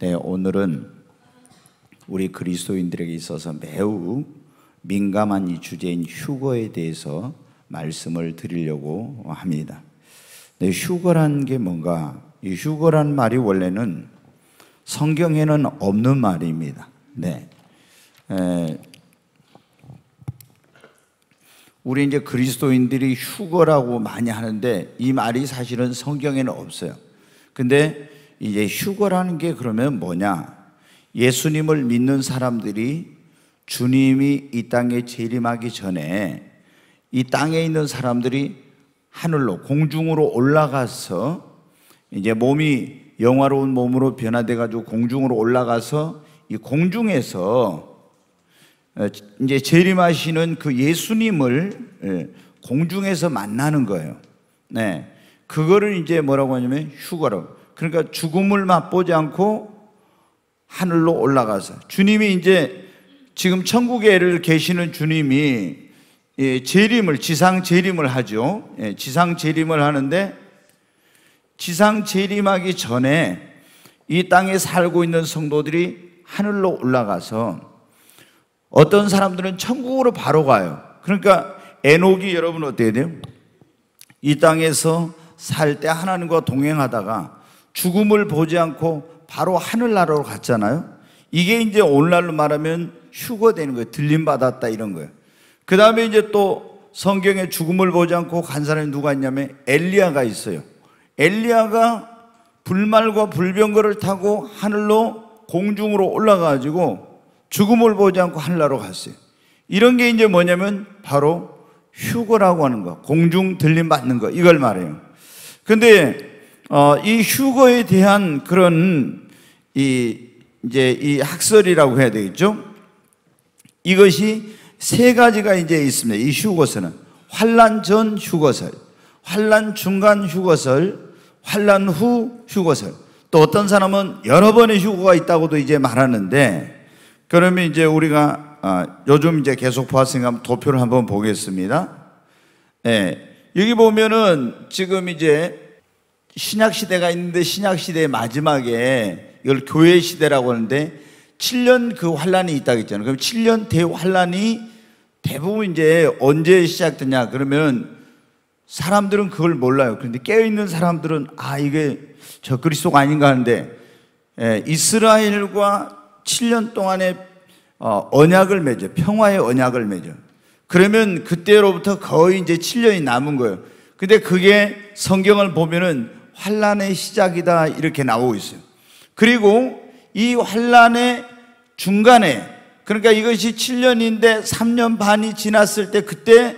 네, 오늘은 우리 그리스도인들에게 있어서 매우 민감한 이 주제인 휴거에 대해서 말씀을 드리려고 합니다. 네, 휴거란 게 뭔가? 이 휴거란 말이 원래는 성경에는 없는 말입니다. 네. 에, 우리 이제 그리스도인들이 휴거라고 많이 하는데 이 말이 사실은 성경에는 없어요. 근데 이제 휴거라는 게 그러면 뭐냐? 예수님을 믿는 사람들이 주님이 이 땅에 재림하기 전에 이 땅에 있는 사람들이 하늘로 공중으로 올라가서 이제 몸이 영화로운 몸으로 변화돼 가지고 공중으로 올라가서 이 공중에서 어, 이제 재림하시는 그 예수님을 예, 공중에서 만나는 거예요. 네. 그거를 이제 뭐라고 하냐면 휴거라고. 그러니까 죽음을 맛보지 않고 하늘로 올라가서 주님이 이제 지금 천국에를 계시는 주님이 예, 재림을 지상 재림을 하죠. 예, 지상 재림을 하는데 지상 재림하기 전에 이 땅에 살고 있는 성도들이 하늘로 올라가서 어떤 사람들은 천국으로 바로 가요. 그러니까 에녹이 여러분 어때야 돼요? 이 땅에서 살 때 하나님과 동행하다가 죽음을 보지 않고 바로 하늘나라로 갔잖아요. 이게 이제 오늘날로 말하면 휴거 되는 거예요. 들림 받았다 이런 거예요. 그 다음에 이제 또 성경에 죽음을 보지 않고 간 사람이 누가 있냐면 엘리아가 있어요. 엘리아가 불말과 불병거를 타고 하늘로 공중으로 올라가가지고 죽음을 보지 않고 하늘나라로 갔어요. 이런 게 이제 뭐냐면 바로 휴거라고 하는 거, 공중 들림 받는 거 이걸 말해요. 근데 어, 이 휴거에 대한 그런 이 이제 이 학설이라고 해야 되겠죠. 이것이 세 가지가 이제 있습니다. 이 휴거서는 환란 전 휴거설, 환란 중간 휴거설, 환란 후 휴거설. 또 어떤 사람은 여러 번의 휴거가 있다고도 이제 말하는데 그러면 이제 우리가 아, 요즘 이제 계속 보았으니까 도표를 한번 보겠습니다. 예. 여기 보면은 지금 이제 신약 시대가 있는데 신약 시대의 마지막에 이걸 교회 시대라고 하는데 7년 그 환란이 있다 했잖아요. 그럼 7년 대환란이 대부분 이제 언제 시작되냐 그러면 사람들은 그걸 몰라요. 그런데 깨어 있는 사람들은 아 이게 저 그리스도가 아닌가 하는데 예, 이스라엘과 7년 동안의 어, 언약을 맺어 평화의 언약을 맺어 그러면 그때로부터 거의 이제 7년이 남은 거예요. 근데 그게 성경을 보면은 환란의 시작이다 이렇게 나오고 있어요. 그리고 이 환란의 중간에 그러니까 이것이 7년인데 3년 반이 지났을 때 그때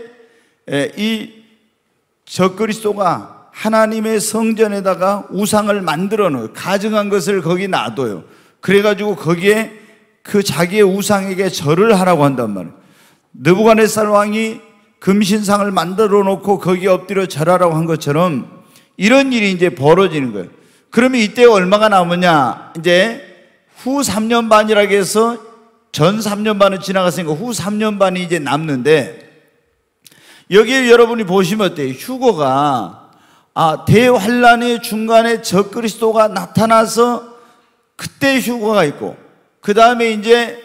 이 적그리스도가 하나님의 성전에다가 우상을 만들어 놓아요. 가증한 것을 거기 놔둬요. 그래가지고 거기에 그 자기의 우상에게 절을 하라고 한단 말이에요. 느부갓네살 왕이 금신상을 만들어 놓고 거기에 엎드려 절하라고 한 것처럼 이런 일이 이제 벌어지는 거예요. 그러면 이때 얼마가 남으냐? 이제 후 3년 반이라고 해서 전 3년 반은 지나갔으니까 후 3년 반이 이제 남는데 여기에 여러분이 보시면 어때요? 휴거가 아, 대환란의 중간에 적그리스도가 나타나서 그때 휴거가 있고 그 다음에 이제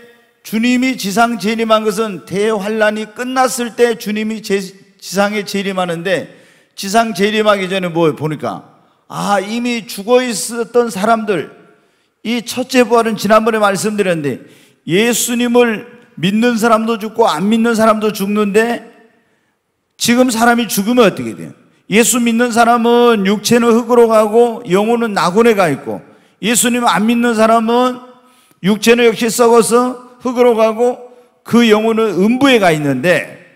주님이 지상 재림한 것은 대환란이 끝났을 때 주님이 제, 지상에 재림하는데 지상 재림하기 전에 뭐 보니까 아 이미 죽어 있었던 사람들 이 첫째 부활은 지난번에 말씀드렸는데 예수님을 믿는 사람도 죽고 안 믿는 사람도 죽는데 지금 사람이 죽으면 어떻게 돼요? 예수 믿는 사람은 육체는 흙으로 가고 영혼은 낙원에 가 있고 예수님 안 믿는 사람은 육체는 역시 썩어서 흙으로 가고 그 영혼은 음부에 가 있는데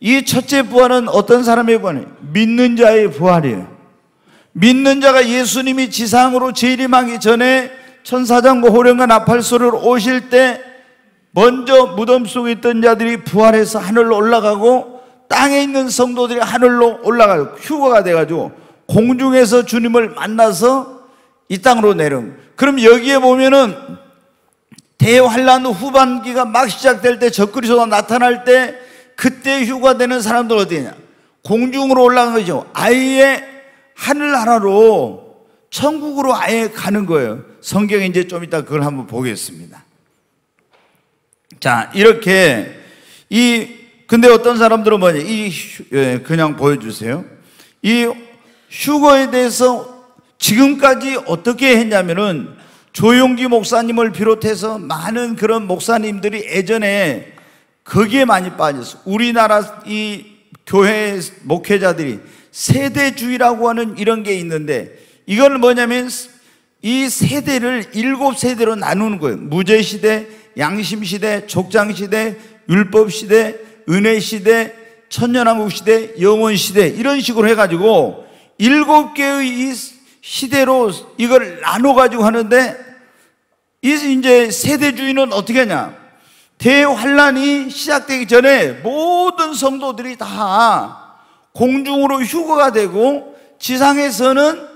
이 첫째 부활은 어떤 사람의 부활이에요? 믿는 자의 부활이에요. 믿는 자가 예수님이 지상으로 재림하기 전에 천사장과 호령과 나팔소를 오실 때 먼저 무덤 속에 있던 자들이 부활해서 하늘로 올라가고 땅에 있는 성도들이 하늘로 올라가고 휴거가 돼가지고 공중에서 주님을 만나서 이 땅으로 내려온 그럼 여기에 보면은 대환란 후반기가 막 시작될 때적그리스가 나타날 때 그때 휴가되는 사람들 어디냐? 공중으로 올라간 거죠. 아예 하늘나라로 천국으로 아예 가는 거예요. 성경에 이제 좀 이따 그걸 한번 보겠습니다. 자, 이렇게 이 근데 어떤 사람들은 뭐냐? 이 예, 그냥 보여 주세요. 이 휴거에 대해서 지금까지 어떻게 했냐면은 조용기 목사님을 비롯해서 많은 그런 목사님들이 예전에 거기에 많이 빠졌어. 우리나라 이 교회 목회자들이 세대주의라고 하는 이런 게 있는데 이건 뭐냐면 이 세대를 일곱 세대로 나누는 거예요. 무죄 시대, 양심 시대, 족장 시대, 율법 시대, 은혜 시대, 천년왕국 시대, 영원 시대 이런 식으로 해가지고 일곱 개의 이 시대로 이걸 나눠 가지고 하는데 이 이제 세대주의는 어떻게 하냐? 대환란이 시작되기 전에 모든 성도들이 다 공중으로 휴거가 되고 지상에서는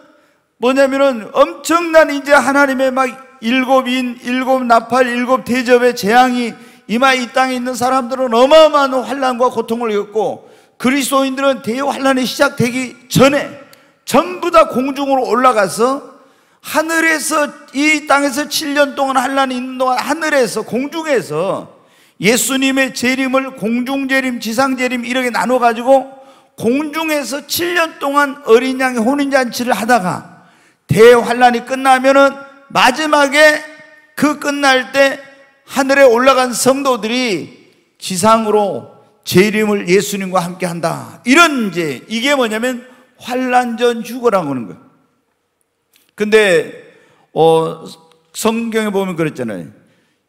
뭐냐면은 엄청난 이제 하나님의 막 일곱 인, 일곱 나팔, 일곱 대접의 재앙이 이마 이 땅에 있는 사람들은 어마어마한 환란과 고통을 겪고 그리스도인들은 대환란이 시작되기 전에 전부 다 공중으로 올라가서 하늘에서 이 땅에서 7년 동안 한란이 있는 동안 하늘에서 공중에서 예수님의 재림을 공중재림, 지상재림 이렇게 나눠가지고 공중에서 7년 동안 어린 양의 혼인잔치를 하다가 대환란이 끝나면은 마지막에 그 끝날 때 하늘에 올라간 성도들이 지상으로 재림을 예수님과 함께 한다. 이런 이제 이게 뭐냐면 환란전 휴거라고 하는 거예요. 근데 어, 성경에 보면 그랬잖아요.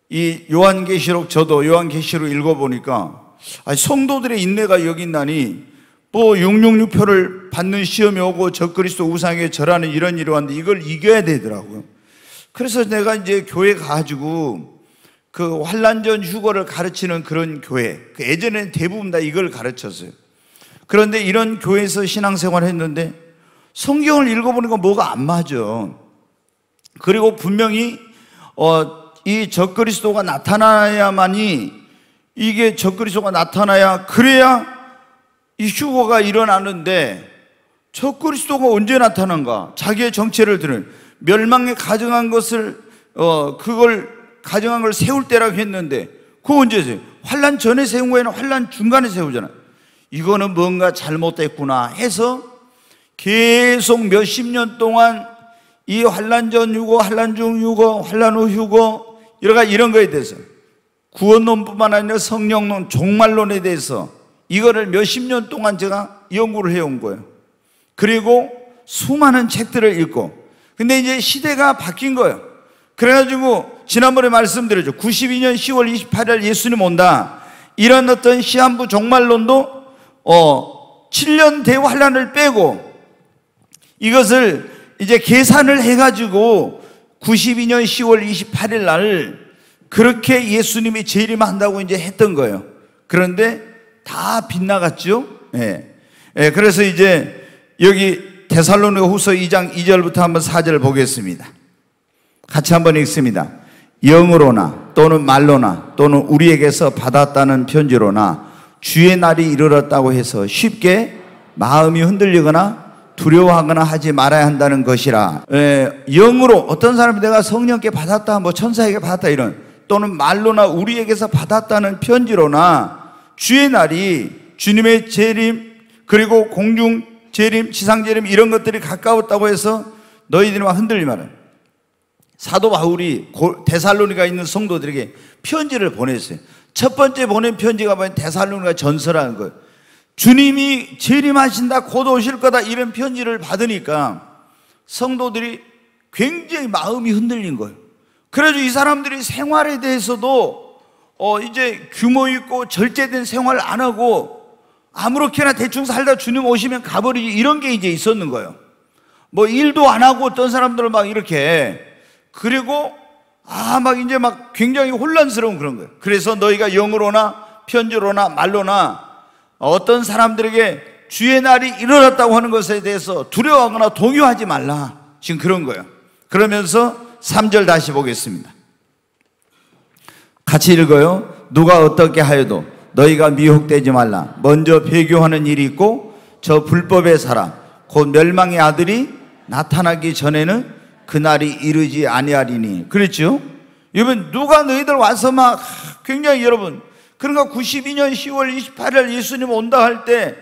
이 요한계시록 저도 요한계시록 읽어보니까 아 성도들의 인내가 여기 있나니 또 뭐 666표를 받는 시험이 오고 적그리스도 우상에 절하는 이런 일이 왔는데 이걸 이겨야 되더라고요. 그래서 내가 이제 교회 가지고 그 환란전 휴거를 가르치는 그런 교회. 그 예전에는 대부분 다 이걸 가르쳤어요. 그런데 이런 교회에서 신앙생활 했는데 성경을 읽어보니까 뭐가 안 맞아. 그리고 분명히 어, 이 적그리스도가 나타나야만이 이게 적그리스도가 나타나야 그래야 이 휴거가 일어나는데 적그리스도가 언제 나타난가? 자기의 정체를 들은 멸망에 가정한 것을 어 그걸 가정한 걸 세울 때라고 했는데 그 언제세요? 환란 전에 세운 거에는 환란 중간에 세우잖아요. 이거는 뭔가 잘못됐구나 해서 계속 몇 십 년 동안 이 환란 전 휴고, 환란 중 휴고, 환란 후 휴고 여러 가지 이런 거에 대해서 구원론뿐만 아니라 성령론, 종말론에 대해서 이거를 몇 십 년 동안 제가 연구를 해온 거예요. 그리고 수많은 책들을 읽고 근데 이제 시대가 바뀐 거예요. 그래가지고 지난번에 말씀드렸죠. 92년 10월 28일 예수님 온다. 이런 어떤 시한부 종말론도 어 7년 대환란을 빼고 이것을 이제 계산을 해가지고 92년 10월 28일 날 그렇게 예수님이 재림한다고 이제 했던 거예요. 그런데 다 빗나갔죠. 예. 예 그래서 이제 여기 대살로니가 후서 2장 2절부터 한번 4절 보겠습니다. 같이 한번 읽습니다. 영으로나 또는 말로나 또는 우리에게서 받았다는 편지로나 주의 날이 이르렀다고 해서 쉽게 마음이 흔들리거나 두려워하거나 하지 말아야 한다는 것이라. 에, 예, 영으로 어떤 사람이 내가 성령께 받았다, 뭐 천사에게 받았다 이런 또는 말로나 우리에게서 받았다는 편지로나 주의 날이 주님의 재림 그리고 공중 재림, 지상 재림 이런 것들이 가까웠다고 해서 너희들이 막 흔들리 말 사도 바울이 데살로니가 있는 성도들에게 편지를 보냈어요. 첫 번째 보낸 편지가 뭐냐 대살로니가 전서라는 거예요. 주님이 재림하신다, 곧 오실 거다 이런 편지를 받으니까 성도들이 굉장히 마음이 흔들린 거예요. 그래서 이 사람들이 생활에 대해서도 어 이제 규모 있고 절제된 생활안 하고 아무렇게나 대충 살다 주님 오시면 가버리지 이런 게 이제 있었는 거예요. 뭐 일도 안 하고 어떤 사람들은 막 이렇게 그리고 아 막 이제 막 굉장히 혼란스러운 그런 거예요. 그래서 너희가 영으로나 편지로나 말로나 어떤 사람들에게 주의 날이 일어났다고 하는 것에 대해서 두려워하거나 동요하지 말라. 지금 그런 거예요. 그러면서 3절 다시 보겠습니다. 같이 읽어요. 누가 어떻게 하여도 너희가 미혹되지 말라. 먼저 배교하는 일이 있고 저 불법의 사람 곧 멸망의 아들이 나타나기 전에는 그날이 이르지 아니하리니. 그렇죠 여러분 누가 너희들 와서 막 굉장히 여러분 그러니까 92년 10월 28일 예수님 온다 할 때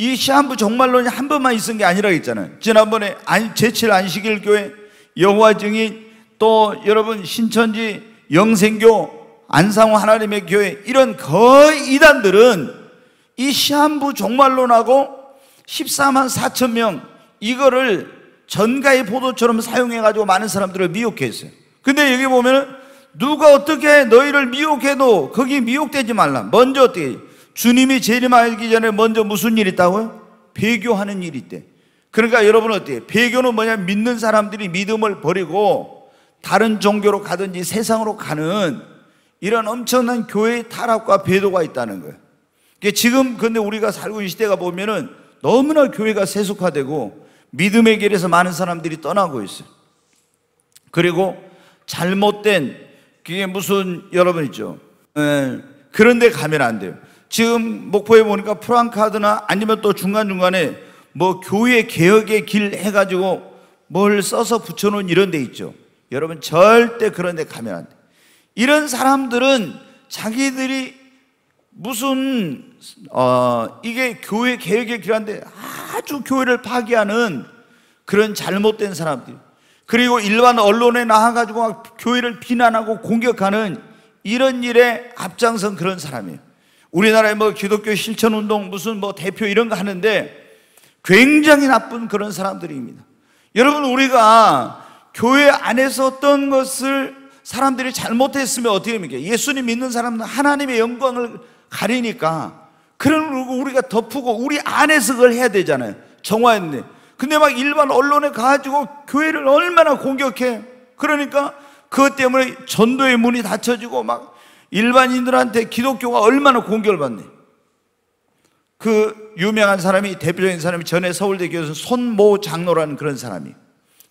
이 시한부 종말론이 한 번만 있은 게 아니라 했잖아요. 지난번에 제칠 안식일 교회 여호와 증인 또 여러분 신천지 영생교 안상호 하나님의 교회 이런 거의 이단들은 이 시한부 종말론하고 14만 4천 명 이거를 전가의 보도처럼 사용해가지고 많은 사람들을 미혹했어요. 근데 여기 보면은 누가 어떻게 너희를 미혹해도 거기 미혹되지 말라. 먼저 어떻게 주님이 재림하기 전에 먼저 무슨 일이 있다고요? 배교하는 일이 있대. 그러니까 여러분 어때요? 배교는 뭐냐? 믿는 사람들이 믿음을 버리고 다른 종교로 가든지 세상으로 가는 이런 엄청난 교회의 타락과 배도가 있다는 거예요. 이게 그러니까 지금 근데 우리가 살고 있는 시대가 보면은 너무나 교회가 세속화되고 믿음의 길에서 많은 사람들이 떠나고 있어요. 그리고 잘못된 그게 무슨 여러분 있죠. 에, 예, 그런데 가면 안 돼요. 지금 목포에 보니까 프랑카드나 아니면 또 중간중간에 뭐 교회 개혁의 길 해가지고 뭘 써서 붙여놓은 이런 데 있죠. 여러분 절대 그런 데 가면 안 돼. 이런 사람들은 자기들이 무슨 어 이게 교회 개혁의 길한데 아주 교회를 파괴하는 그런 잘못된 사람들. 그리고 일반 언론에 나와가지고 막 교회를 비난하고 공격하는 이런 일에 앞장선 그런 사람이에요. 우리나라에 뭐 기독교 실천운동 무슨 뭐 대표 이런 거 하는데 굉장히 나쁜 그런 사람들입니다. 여러분, 우리가 교회 안에서 어떤 것을 사람들이 잘못했으면 어떻게 합니까? 예수님 믿는 사람은 하나님의 영광을 가리니까 그런 우리가 덮고 우리 안에서 그걸 해야 되잖아요. 정화했네. 근데 막 일반 언론에 가지고 교회를 얼마나 공격해. 그러니까 그것 때문에 전도의 문이 닫혀지고 막 일반인들한테 기독교가 얼마나 공격을 받니? 그 유명한 사람이 대표적인 사람이 전에 서울대 교수 손모 장로라는 그런 사람이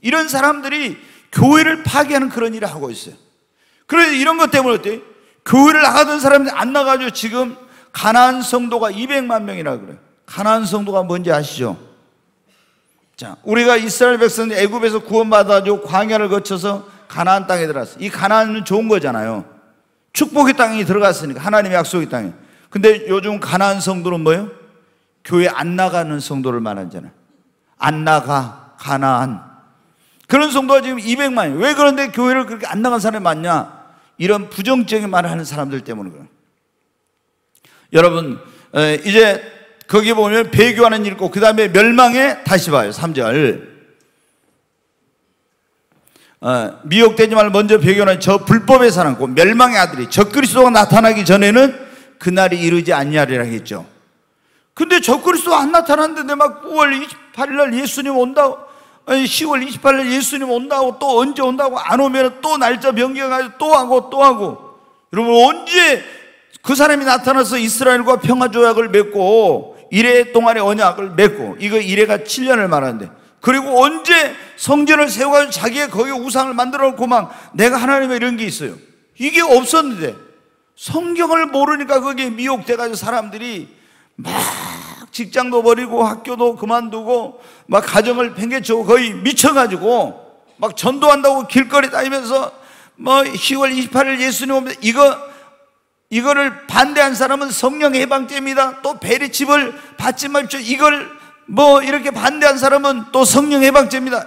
이런 사람들이 교회를 파괴하는 그런 일을 하고 있어요. 그래서 이런 것 때문에 어때? 교회를 나가던 사람들이 안 나가죠. 지금 가난 성도가 200만 명이라 그래요. 가난 성도가 뭔지 아시죠? 자, 우리가 이스라엘 백성 애굽에서 구원받아가지고 광야를 거쳐서 가나안 땅에 들어갔어. 이 가나안은 좋은 거잖아요. 축복의 땅이 들어갔으니까 하나님의 약속의 땅에. 근데 요즘 가나안 성도는 뭐예요? 교회 안 나가는 성도를 말하잖아요. 안 나가 가나안. 그런 성도가 지금 200만이에요. 왜 그런데 교회를 그렇게 안 나간 사람이 많냐? 이런 부정적인 말을 하는 사람들 때문에 그래요. 여러분, 이제 거기 보면 배교하는 일 있고 그 다음에 멸망에 다시 봐요. 3절. 어, 미혹되지 말고 먼저 배교하는 저 불법의 사람 곧 그 멸망의 아들이 적 그리스도가 나타나기 전에는 그날이 이르지 않냐리라 했죠. 근데 적 그리스도 가안 나타났는데 막 9월 28일 날 예수님 온다고 10월 어, 28일 날 예수님 온다고 또 언제 온다고 안 오면 또 날짜 변경하고 또 하고 또 하고 여러분 언제 그 사람이 나타나서 이스라엘과 평화 조약을 맺고 이회 동안의 언약을 맺고 이거 이회가 7년을 말하는데 그리고 언제 성전을 세워가지고 자기의 거기 우상을 만들어 놓고 막 내가 하나님의 이런 게 있어요. 이게 없었는데 성경을 모르니까 거기에 미혹돼가지고 사람들이 막 직장도 버리고 학교도 그만두고 막 가정을 팽개치고 거의 미쳐가지고 막 전도한다고 길거리 다니면서 뭐 10월 28일 예수님 오면 이거 이거를 반대한 사람은 성령 해방죄입니다. 또 베리칩을 받지 말죠. 이걸 뭐 이렇게 반대한 사람은 또 성령 해방죄입니다.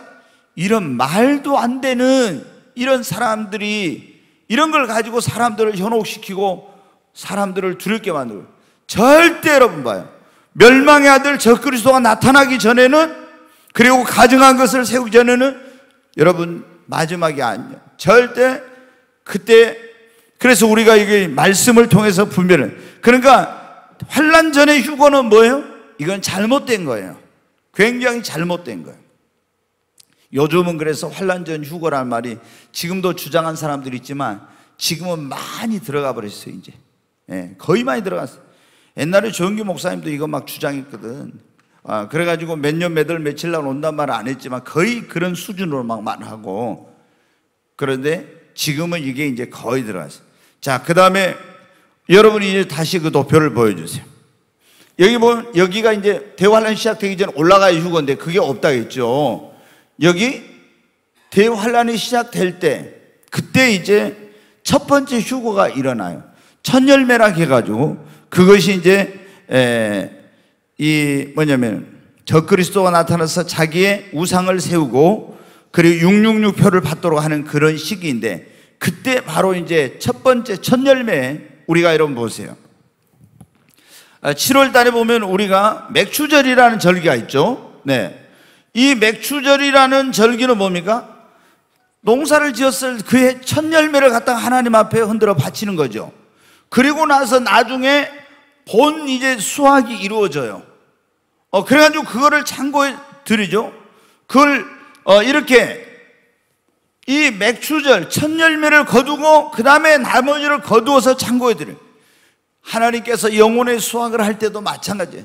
이런 말도 안 되는 이런 사람들이 이런 걸 가지고 사람들을 현혹시키고 사람들을 두렵게 만들고 절대 여러분 봐요. 멸망의 아들 저 그리스도가 나타나기 전에는 그리고 가증한 것을 세우기 전에는 여러분 마지막이 아니에요. 절대 그때 그래서 우리가 이게 말씀을 통해서 분별을 그러니까 환란 전에 휴거는 뭐예요? 이건 잘못된 거예요. 굉장히 잘못된 거예요. 요즘은 그래서 환란 전 휴거란 말이 지금도 주장한 사람들이 있지만 지금은 많이 들어가 버렸어요, 이제. 예, 거의 많이 들어갔어요. 옛날에 조영기 목사님도 이거 막 주장했거든. 아, 그래가지고 몇 년, 몇 월, 며칠 날 온단 말을 안 했지만 거의 그런 수준으로 막 말하고 그런데 지금은 이게 이제 거의 들어갔어요. 자, 그 다음에 여러분이 이제 다시 그 도표를 보여주세요. 여기 보면 여기가 이제 대환란 시작되기 전에 올라가야 휴거인데 그게 없다겠죠. 여기 대환란이 시작될 때 그때 이제 첫 번째 휴거가 일어나요. 천열매라 해가지고 그것이 이제 에, 이 뭐냐면 저 그리스도가 나타나서 자기의 우상을 세우고 그리고 666표를 받도록 하는 그런 시기인데 그때 바로 이제 첫 번째 첫 열매 우리가 여러분 보세요. 7월 아, 달에 보면 우리가 맥추절이라는 절기가 있죠. 네. 이 맥추절이라는 절기는 뭡니까? 농사를 지었을 그의 첫 열매를 갖다가 하나님 앞에 흔들어 바치는 거죠. 그리고 나서 나중에 본 이제 수확이 이루어져요. 어, 그래가지고 그거를 참고해 드리죠. 그걸, 어, 이렇게 이 맥추절 첫 열매를 거두고 그 다음에 나머지를 거두어서 창고에 들을 하나님께서 영혼의 수확을 할 때도 마찬가지예요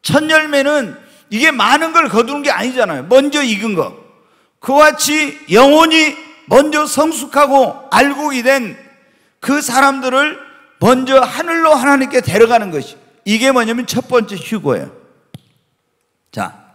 첫 열매는 이게 많은 걸 거두는 게 아니잖아요 먼저 익은 거 그와 같이 영혼이 먼저 성숙하고 알곡이 된 그 사람들을 먼저 하늘로 하나님께 데려가는 것이 이게 뭐냐면 첫 번째 휴고예요자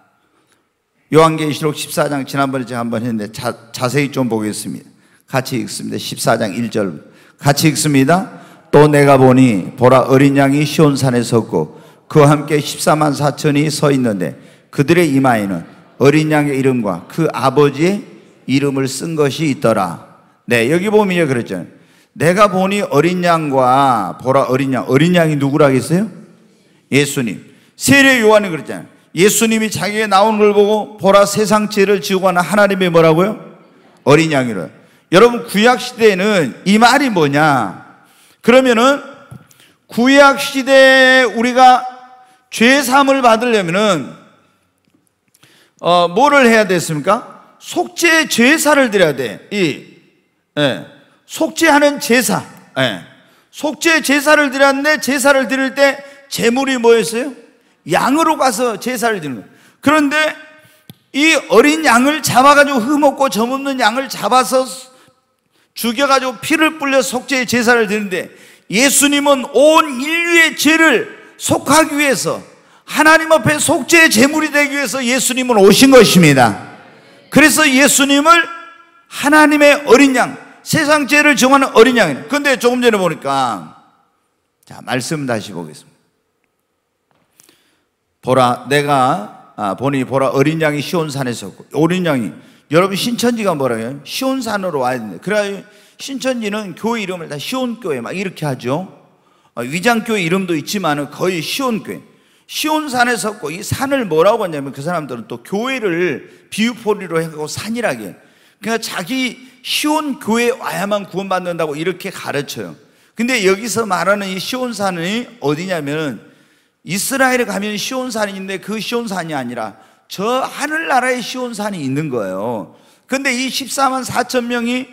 요한계시록 14장 지난번에 제가 한 번 했는데 자, 자세히 좀 보겠습니다. 같이 읽습니다. 14장 1절 같이 읽습니다. 또 내가 보니 보라 어린 양이 시온산에 섰고 그와 함께 14만 4천이 서 있는데 그들의 이마에는 어린 양의 이름과 그 아버지의 이름을 쓴 것이 있더라. 네, 여기 보면요 그랬죠 내가 보니 어린 양과 보라 어린 양, 어린 양이 누구라고 했어요? 예수님. 세례 요한이 그랬잖아요. 예수님이 자기에 나온 걸 보고 보라 세상 죄를 지우고 하는 하나님이 뭐라고요? 어린 양이로. 여러분 구약 시대에는 이 말이 뭐냐? 그러면은 구약 시대에 우리가 죄 사함을 받으려면은 어 뭐를 해야 됐습니까? 속죄 제사를 드려야 돼. 이 예. 속죄하는 제사. 예. 속죄 제사를 드렸는데 제사를 드릴 때 제물이 뭐였어요? 양으로 가서 제사를 드는 거예요. 그런데 이 어린 양을 잡아가지고 흠없고 점없는 양을 잡아서 죽여가지고 피를 뿌려 속죄의 제사를 드는데 예수님은 온 인류의 죄를 속하기 위해서 하나님 앞에 속죄의 제물이 되기 위해서 예수님은 오신 것입니다. 그래서 예수님을 하나님의 어린 양, 세상 죄를 정하는 어린 양이에요. 근데 조금 전에 보니까 자, 말씀 다시 보겠습니다. 보라 내가 아, 보니 보라 어린 양이 시온산에섰고 어린 양이 여러분 신천지가 뭐라요? 고 시온산으로 와야 된다. 그래야 신천지는 교회 이름을 다 시온교회 막 이렇게 하죠. 어, 위장교회 이름도 있지만 거의 시온교회. 시온산에 섰고 이 산을 뭐라고 하냐면 그 사람들은 또 교회를 비유포리로 하고 산이라게. 그러니까 자기 시온교회 와야만 구원받는다고 이렇게 가르쳐요. 근데 여기서 말하는 이 시온산이 어디냐면은 이스라엘에 가면 시온산이 있는데 그 시온산이 아니라 저 하늘나라의 시온산이 있는 거예요. 근데 이 14만 4천 명이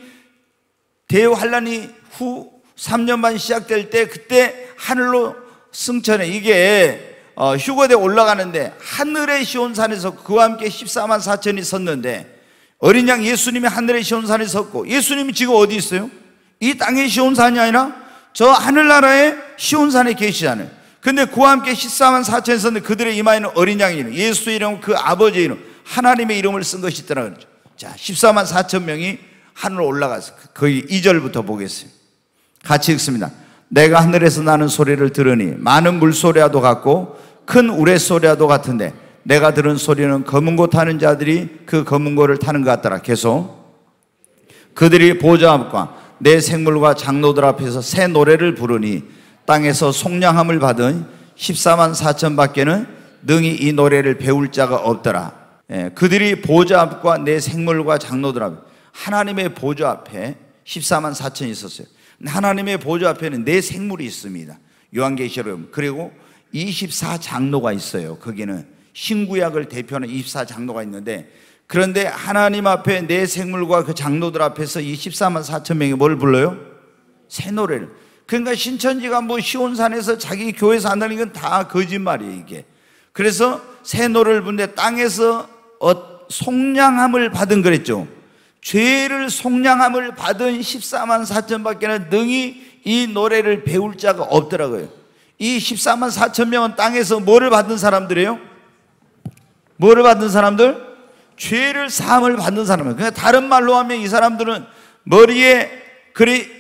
대환란이 후 3년 반 시작될 때 그때 하늘로 승천해. 이게 어, 휴거대 올라가는데 하늘의 시온산에서 그와 함께 14만 4천이 섰는데 어린 양 예수님이 하늘의 시온산에 섰고 예수님이 지금 어디 있어요? 이 땅의 시온산이 아니라 저 하늘나라의 시온산에 계시잖아요. 근데 그와 함께 1 4만4천에서는 그들의 이마에는 어린 양의 이름, 예수의 이름, 그 아버지의 이름, 하나님의 이름을 쓴 것이 있더라 그러죠. 자, 14만 4천 명이 하늘로 올라가서 그 거의 2절부터 보겠습니다. 같이 읽습니다. 내가 하늘에서 나는 소리를 들으니 많은 물소리와도 같고 큰 우레소리와도 같은데 내가 들은 소리는 검은 곳 타는 자들이 그 검은 고를 타는 것 같더라. 계속 그들이 보좌 앞과 내 생물과 장로들 앞에서 새 노래를 부르니 땅에서 속량함을 받은 14만 4천 밖에는 능히 이 노래를 배울 자가 없더라. 예, 그들이 보좌 앞과 내 생물과 장로들 앞 하나님의 보좌 앞에 14만 4천이 있었어요. 하나님의 보좌 앞에는 내 생물이 있습니다. 요한계시록 그리고 24장로가 있어요. 거기는 신구약을 대표하는 24장로가 있는데 그런데 하나님 앞에 내 생물과 그 장로들 앞에서 이 14만 4천 명이 뭘 불러요? 새 노래를 그러니까 신천지가 뭐 시온산에서 자기 교회에서 한다는 건 다 거짓말이에요, 이게. 그래서 새노를 분데 땅에서 어, 속량함을 받은 그랬죠. 죄를 속량함을 받은 14만 4천 밖에는 능히 이 노래를 배울 자가 없더라고요. 이 14만 4천 명은 땅에서 뭐를 받은 사람들이에요? 뭐를 받은 사람들? 죄를 사함을 받는 사람이 그러니까 다른 말로 하면 이 사람들은 머리에 그리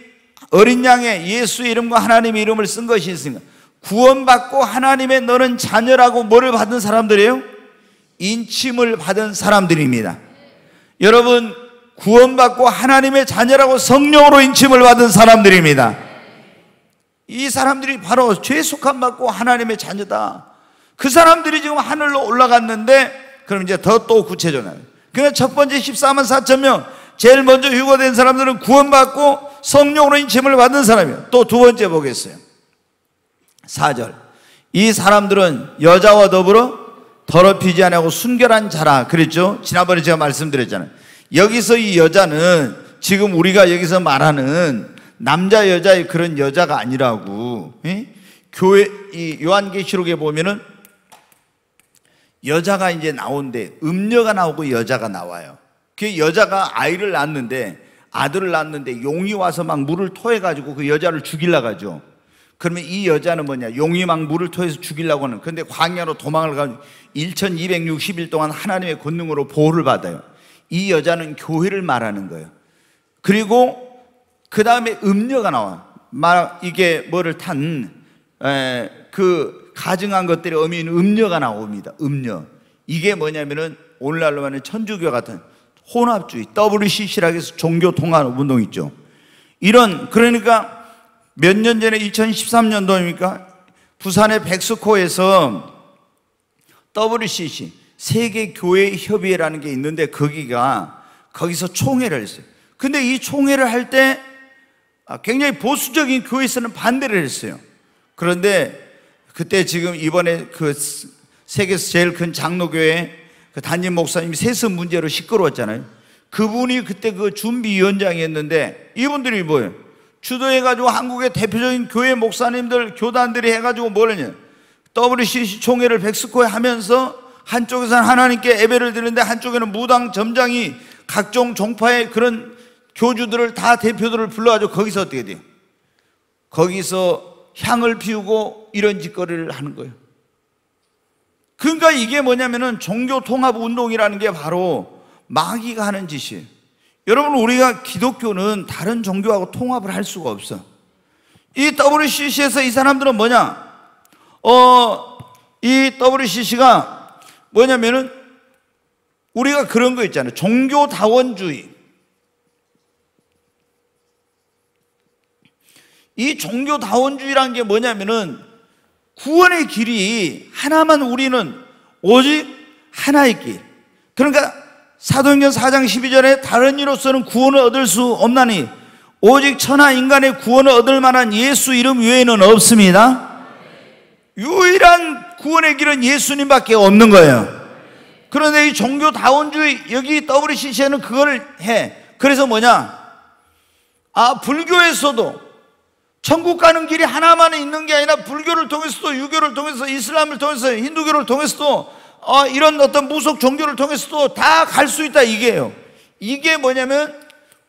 어린 양의예수 이름과 하나님의 이름을 쓴 것이 있으니까 구원받고 하나님의 너는 자녀라고 뭐를 받은 사람들이에요? 인침을 받은 사람들입니다. 여러분 구원받고 하나님의 자녀라고 성령으로 인침을 받은 사람들입니다. 이 사람들이 바로 죄 속함 받고 하나님의 자녀다. 그 사람들이 지금 하늘로 올라갔는데 그럼 이제 더 또 구체적으로. 그러첫 그러니까 번째 14만 4천 명 제일 먼저 휴거된 사람들은 구원받고 성령으로 인침을 받는 사람이에요. 또 두 번째 보겠어요. 4절. 이 사람들은 여자와 더불어 더럽히지 않고 순결한 자라 그랬죠. 지난번에 제가 말씀드렸잖아요. 여기서 이 여자는 지금 우리가 여기서 말하는 남자 여자의 그런 여자가 아니라고. 예? 교회 이 요한계시록에 보면은 여자가 이제 나온데 음녀가 나오고 여자가 나와요. 그 여자가 아이를 낳았는데 아들을 낳았는데 용이 와서 막 물을 토해가지고 그 여자를 죽이려 가죠. 그러면 이 여자는 뭐냐? 용이 막 물을 토해서 죽이려고 하는. 근데 광야로 도망을 가고 1260일 동안 하나님의 권능으로 보호를 받아요. 이 여자는 교회를 말하는 거예요. 그리고 그 다음에 음료가 나와. 말 이게 뭐를 탄 그 가증한 것들이 의미 있는 음료가 나옵니다. 음료. 이게 뭐냐면은 오늘날로 말하는 천주교 같은 혼합주의, WCC라고 해서 종교 통합 운동 있죠. 이런 그러니까 몇 년 전에 2013년도입니까? 부산의 백스코에서 WCC 세계 교회 협의회라는 게 있는데 거기가 거기서 총회를 했어요. 근데 이 총회를 할때 아, 굉장히 보수적인 교회에서는 반대를 했어요. 그런데 그때 지금 이번에 그 세계에서 제일 큰 장로교회 그 단임 목사님이 세습 문제로 시끄러웠잖아요. 그분이 그때 그 준비위원장이었는데 이분들이 뭐예요? 주도해가지고 한국의 대표적인 교회 목사님들, 교단들이 해가지고 뭘냐 WCC 총회를 백스코에 하면서 한쪽에서는 하나님께 예배를 드리는데 한쪽에는 무당 점장이 각종 종파의 그런 교주들을 다 대표들을 불러가지고 거기서 어떻게 돼요? 거기서 향을 피우고 이런 짓거리를 하는 거예요. 그러니까 이게 뭐냐면은 종교 통합 운동이라는 게 바로 마귀가 하는 짓이에요. 여러분 우리가 기독교는 다른 종교하고 통합을 할 수가 없어. 이 WCC에서 이 사람들은 뭐냐? 어, 이 WCC가 뭐냐면은 우리가 그런 거 있잖아요. 종교 다원주의. 이 종교 다원주의라게 뭐냐면은 구원의 길이 하나만 우리는 오직 하나의 길. 그러니까 사도행전 4장 12절에 다른 이로서는 구원을 얻을 수 없나니 오직 천하 인간의 구원을 얻을 만한 예수 이름 외에는 없습니다. 유일한 구원의 길은 예수님밖에 없는 거예요. 그런데 이 종교다원주의 여기 WCC에는 그걸 해. 그래서 뭐냐? 아, 불교에서도 천국 가는 길이 하나만 있는 게 아니라 불교를 통해서도 유교를 통해서 이슬람을 통해서 힌두교를 통해서도 어, 이런 어떤 무속 종교를 통해서도 다 갈 수 있다 이게요. 이게 뭐냐면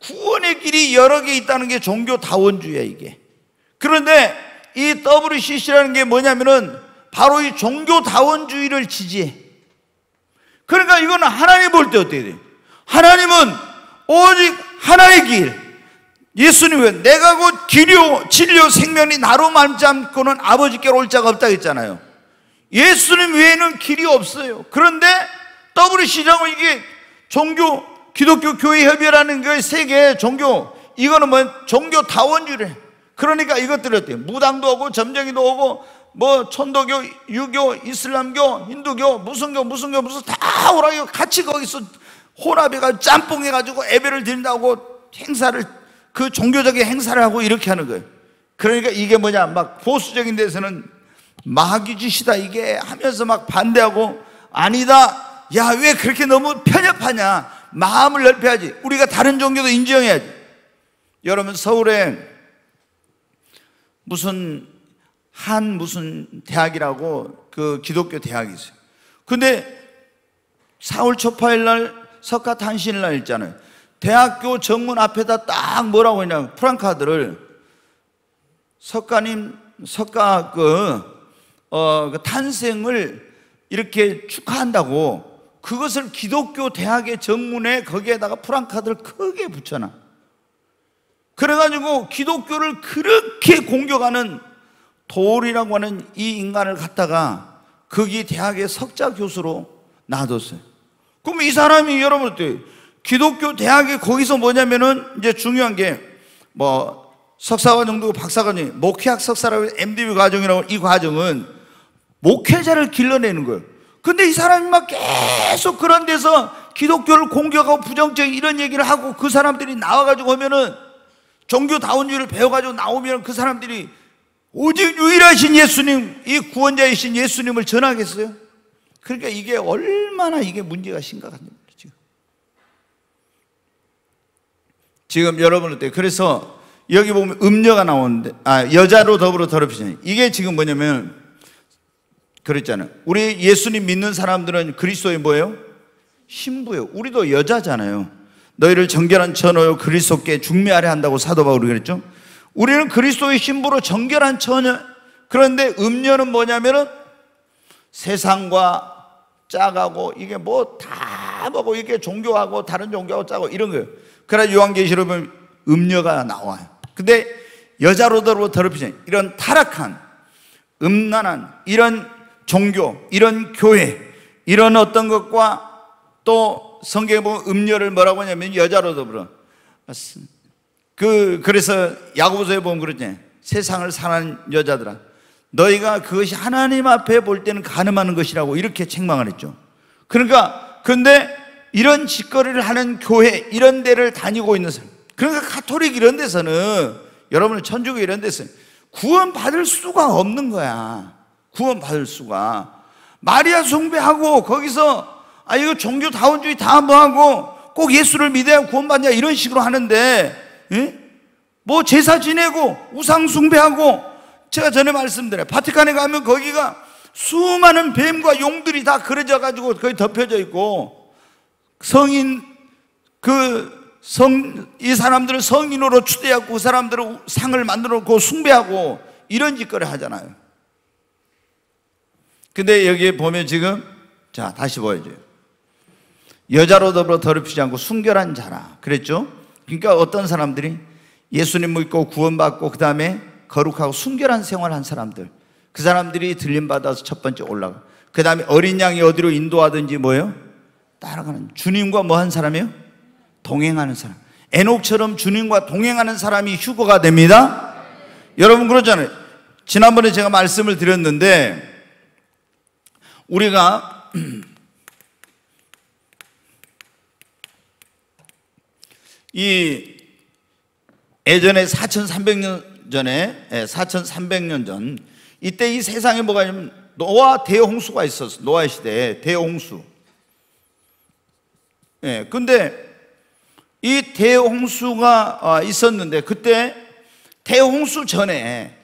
구원의 길이 여러 개 있다는 게 종교 다원주의야 이게. 그런데 이 WCC라는 게 뭐냐면은 바로 이 종교 다원주의를 지지해. 그러니까 이거는 하나님 볼 때 어떻게 돼요? 하나님은 오직 하나의 길, 예수님은 내가 곧 기료, 진료, 생명이 나로 말미암고는 아버지께로 올 자가 없다 했잖아요. 예수님 외에는 길이 없어요. 그런데 WC장은 이게 종교, 기독교 교회 협의라는 그 세계 종교, 이거는 뭐 종교 다원주래. 그러니까 이것들 어때요? 무당도 오고, 점쟁이도 오고, 뭐 천도교, 유교, 이슬람교, 인도교 무슨 교, 무슨 교, 무슨 다 오라고 같이 거기서 혼합해가 짬뽕해가지고 예배를 드린다고 행사를 그 종교적인 행사를 하고 이렇게 하는 거예요. 그러니까 이게 뭐냐, 막 보수적인 데서는 마귀짓이다 이게 하면서 막 반대하고 아니다. 야, 왜 그렇게 너무 편협하냐? 마음을 넓혀야지. 우리가 다른 종교도 인정해야지. 여러분, 서울에 무슨 한 무슨 대학이라고 그 기독교 대학이 있어요. 근데 4월 초파일 날 석가 탄신일 날 있잖아요. 대학교 정문 앞에다 딱 뭐라고 했냐면 프랑카드를 석가님 석가 그, 어, 그 탄생을 이렇게 축하한다고 그것을 기독교 대학의 정문에 거기에다가 프랑카드를 크게 붙여놔. 그래가지고 기독교를 그렇게 공격하는 도울이라고 하는 이 인간을 갖다가 거기 대학의 석자 교수로 놔뒀어요. 그럼 이 사람이 여러분 어때요? 기독교 대학이 거기서 뭐냐면은 이제 중요한 게 뭐석사과정도 박사관이 목회학 석사라고 해서 MDB 과정이라고 이 과정은 목회자를 길러내는 거예요. 근데 이 사람이 막 계속 그런 데서 기독교를 공격하고 부정적인 이런 얘기를 하고 그 사람들이 나와가지고 오면은 종교다운주의를 배워가지고 나오면 그 사람들이 오직 유일하신 예수님, 이 구원자이신 예수님을 전하겠어요? 그러니까 이게 얼마나 이게 문제가 심각합니다. 지금 여러분을 때 그래서 여기 보면 음녀가 나오는데 아 여자로 더불어 더럽히잖아요. 이게 지금 뭐냐면 그랬잖아요. 우리 예수님 믿는 사람들은 그리스도의 뭐예요? 신부예요. 우리도 여자잖아요. 너희를 정결한 처녀요 그리스도께 중매하려 한다고 사도 바울이 그랬죠. 우리는 그리스도의 신부로 정결한 처녀. 그런데 음녀는 뭐냐면은 세상과 짜가고 이게 뭐다 뭐고 이게 종교하고 다른 종교하고 짜고 이런 거예요. 그러나 요한계시록 보면 음녀가 나와요. 근데 여자로더로 더럽히지 이런 타락한 음란한 이런 종교, 이런 교회, 이런 어떤 것과 또 성경에 보면 음녀를 뭐라고 하냐면 여자로 더불어 그 그래서 야고보서에 보면 그러지 세상을 사는 여자들아 너희가 그것이 하나님 앞에 볼 때는 가늠하는 것이라고 이렇게 책망을 했죠. 그러니까 근데 이런 짓거리를 하는 교회 이런 데를 다니고 있는 사람 그러니까 카톨릭 이런 데서는 여러분을 천주교 이런 데서 구원 받을 수가 없는 거야 구원 받을 수가 마리아 숭배하고 거기서 아 이거 종교 다원주의 다 뭐하고 꼭 예수를 믿어야 구원 받냐 이런 식으로 하는데 예? 뭐 제사 지내고 우상 숭배하고 제가 전에 말씀드려 바티칸에 가면 거기가 수많은 뱀과 용들이 다 그려져 가지고 거의 덮여져 있고 성인 그 성 이 사람들을 성인으로 추대하고 그 사람들을 상을 만들어 놓고 숭배하고 이런 짓거리 하잖아요. 근데 여기에 보면 지금 자 다시 보여줘요. 여자로 더불어 더럽히지 않고 순결한 자라 그랬죠? 그러니까 어떤 사람들이 예수님 믿고 구원받고 그 다음에 거룩하고 순결한 생활한 사람들 그 사람들이 들림받아서 첫 번째 올라가 그 다음에 어린 양이 어디로 인도하든지 뭐예요? 따라가는 주님과 뭐 한 사람이요? 동행하는 사람. 에녹처럼 주님과 동행하는 사람이 휴거가 됩니다. 여러분 그러잖아요. 지난번에 제가 말씀을 드렸는데 우리가 이 예전에 4,300년 전에 4,300년 예, 전 이때 이 세상에 뭐가 있냐면 노아 대홍수가 있었어. 노아 시대 대홍수. 예, 근데 이 대홍수가 아, 있었는데 그때 대홍수 전에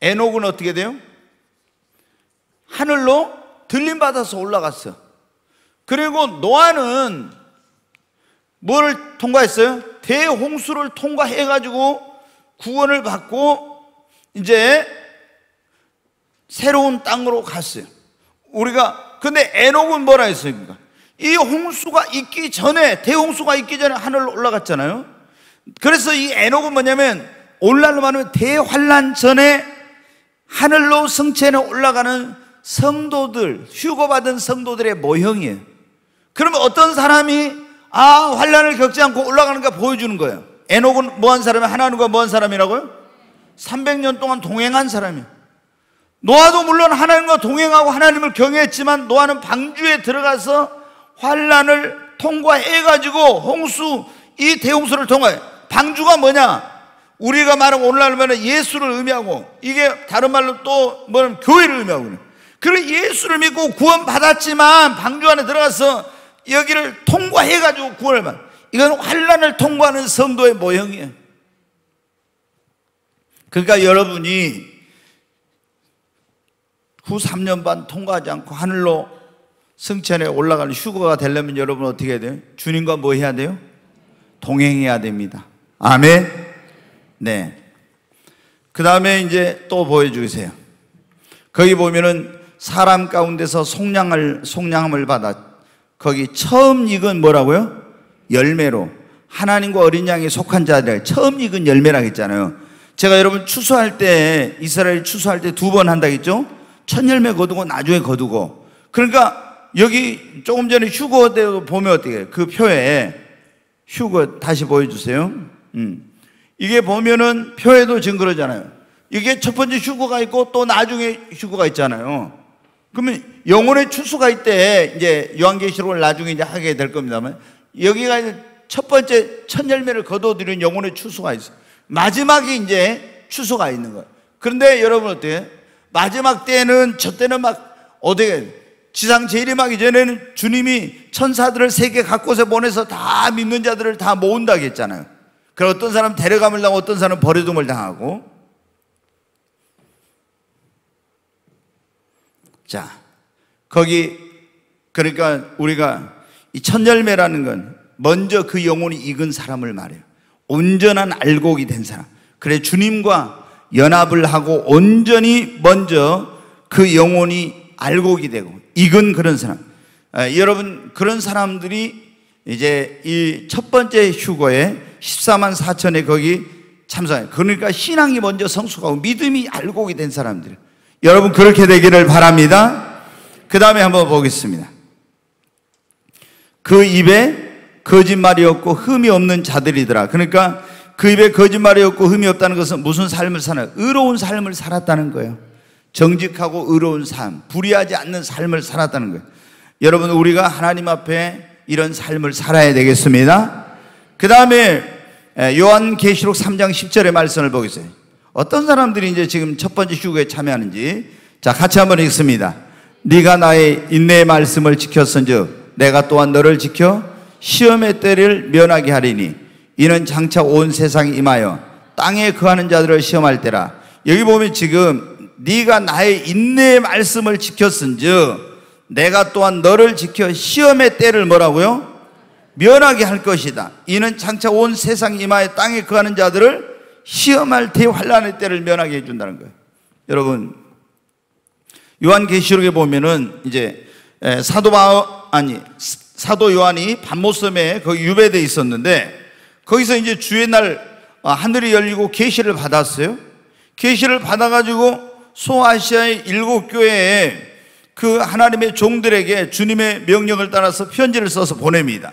에녹은 어떻게 돼요? 하늘로 들림받아서 올라갔어. 그리고 노아는 뭘 통과했어요? 대홍수를 통과해가지고 구원을 받고 이제 새로운 땅으로 갔어요. 우리가 근데 에녹은 뭐라 했습니까? 이 홍수가 있기 전에 대홍수가 있기 전에 하늘로 올라갔잖아요. 그래서 이 에녹은 뭐냐면 오늘날로 말하면 대환란 전에 하늘로 성체에 올라가는 성도들 휴거받은 성도들의 모형이에요. 그러면 어떤 사람이 아 환란을 겪지 않고 올라가는가 보여주는 거예요. 에녹은 뭐 한 사람이 하나님과 뭐 한 사람이라고요? 300년 동안 동행한 사람이에요. 노아도 물론 하나님과 동행하고 하나님을 경외했지만 노아는 방주에 들어가서 환란을 통과해 가지고 홍수 이 대홍수를 통해 방주가 뭐냐? 우리가 말하 오늘날 말 예수를 의미하고 이게 다른 말로 또 뭐냐면 교회를 의미하고 그래. 예수를 믿고 구원 받았지만 방주 안에 들어가서 여기를 통과해 가지고 구원을 받. 이건 환란을 통과하는 선도의 모형이에요. 그러니까 여러분이 후 3년 반 통과하지 않고 하늘로 승천에 올라가는 휴거가 되려면 여러분 어떻게 해야 돼요? 주님과 뭐 해야 돼요? 동행해야 됩니다. 아멘. 네. 그 다음에 이제 또 보여주세요. 거기 보면은 사람 가운데서 속량을, 속량함을 받아 거기 처음 익은 뭐라고요? 열매로. 하나님과 어린 양이 속한 자들, 처음 익은 열매라고 했잖아요. 제가 여러분 추수할 때, 이스라엘 추수할 때 두 번 한다고 했죠? 첫 열매 거두고 나중에 거두고. 그러니까 여기 조금 전에 휴거 보면 어떻게 해요? 그 표에 휴거 다시 보여주세요. 음. 이게 보면은 표에도 지금 그러잖아요. 이게 첫 번째 휴거가 있고 또 나중에 휴거가 있잖아요. 그러면 영혼의 추수가 이때 이제 요한계시록을 나중에 이제 하게 될 겁니다만 여기가 첫 번째 첫 열매를 거둬들인 영혼의 추수가 있어요. 마지막이 이제 추수가 있는 거예요. 그런데 여러분 어때요? 마지막 때는 저 때는 막 어떻게 지상 재림하기 전에는 주님이 천사들을 세계 각곳에 보내서 다 믿는 자들을 다 모은다고 했잖아요. 그럼 어떤 사람 데려감을 당하고 어떤 사람 버려둠을 당하고. 자, 거기, 그러니까 우리가 이 천열매라는 건 먼저 그 영혼이 익은 사람을 말해요. 온전한 알곡이 된 사람. 그래, 주님과 연합을 하고 온전히 먼저 그 영혼이 알곡이 되고 익은 그런 사람. 아, 여러분, 그런 사람들이 이제 이 첫 번째 휴거에 14만 4천에 거기 참석해 그러니까 신앙이 먼저 성숙하고 믿음이 알고게 된 사람들. 여러분, 그렇게 되기를 바랍니다. 그 다음에 한번 보겠습니다. 그 입에 거짓말이 없고 흠이 없는 자들이더라. 그러니까 그 입에 거짓말이 없고 흠이 없다는 것은 무슨 삶을 사나? 의로운 삶을 살았다는 거예요. 정직하고 의로운 삶, 불의하지 않는 삶을 살았다는 거예요. 여러분, 우리가 하나님 앞에 이런 삶을 살아야 되겠습니다. 그 다음에 요한 계시록 3장 10절의 말씀을 보겠어요. 어떤 사람들이 이제 지금 첫 번째 휴거에 참여하는지 자 같이 한번 읽습니다. 네가 나의 인내의 말씀을 지켰은즉 내가 또한 너를 지켜 시험의 때를 면하게 하리니 이는 장차 온세상이 임하여 땅에 거하는 자들을 시험할 때라. 여기 보면 지금 네가 나의 인내의 말씀을 지켰은즉 내가 또한 너를 지켜 시험의 때를 뭐라고요? 면하게 할 것이다. 이는 장차 온 세상 이마에 땅에 거하는 자들을 시험할 대환란의 때를 면하게 해준다는 거예요. 여러분 요한계시록에 보면은 이제 사도 바 아니 사도 요한이 반모섬에 거 유배돼 있었는데 거기서 이제 주의 날 어, 하늘이 열리고 계시를 받았어요. 계시를 받아가지고 소아시아의 일곱 교회에 그 하나님의 종들에게 주님의 명령을 따라서 편지를 써서 보냅니다.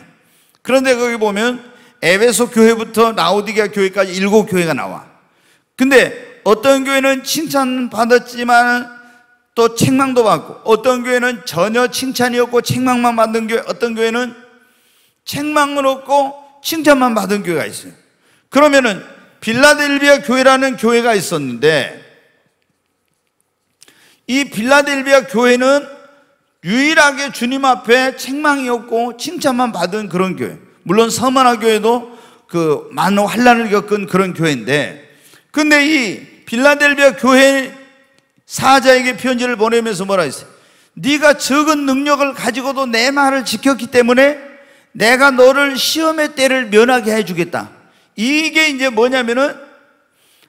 그런데 거기 보면 에베소 교회부터 라우디게아 교회까지 일곱 교회가 나와. 근데 어떤 교회는 칭찬받았지만 또 책망도 받고 어떤 교회는 전혀 칭찬이 없고 책망만 받는 교회 어떤 교회는 책망은 없고 칭찬만 받은 교회가 있어요. 그러면은 빌라델비아 교회라는 교회가 있었는데 이 빌라델비아 교회는 유일하게 주님 앞에 책망이었고 칭찬만 받은 그런 교회. 물론 서만화 교회도 그 많은 환란을 겪은 그런 교회인데, 근데 이 빌라델비아 교회 사자에게 편지를 보내면서 뭐라 했어요? 네가 적은 능력을 가지고도 내 말을 지켰기 때문에 내가 너를 시험의 때를 면하게 해주겠다. 이게 이제 뭐냐면은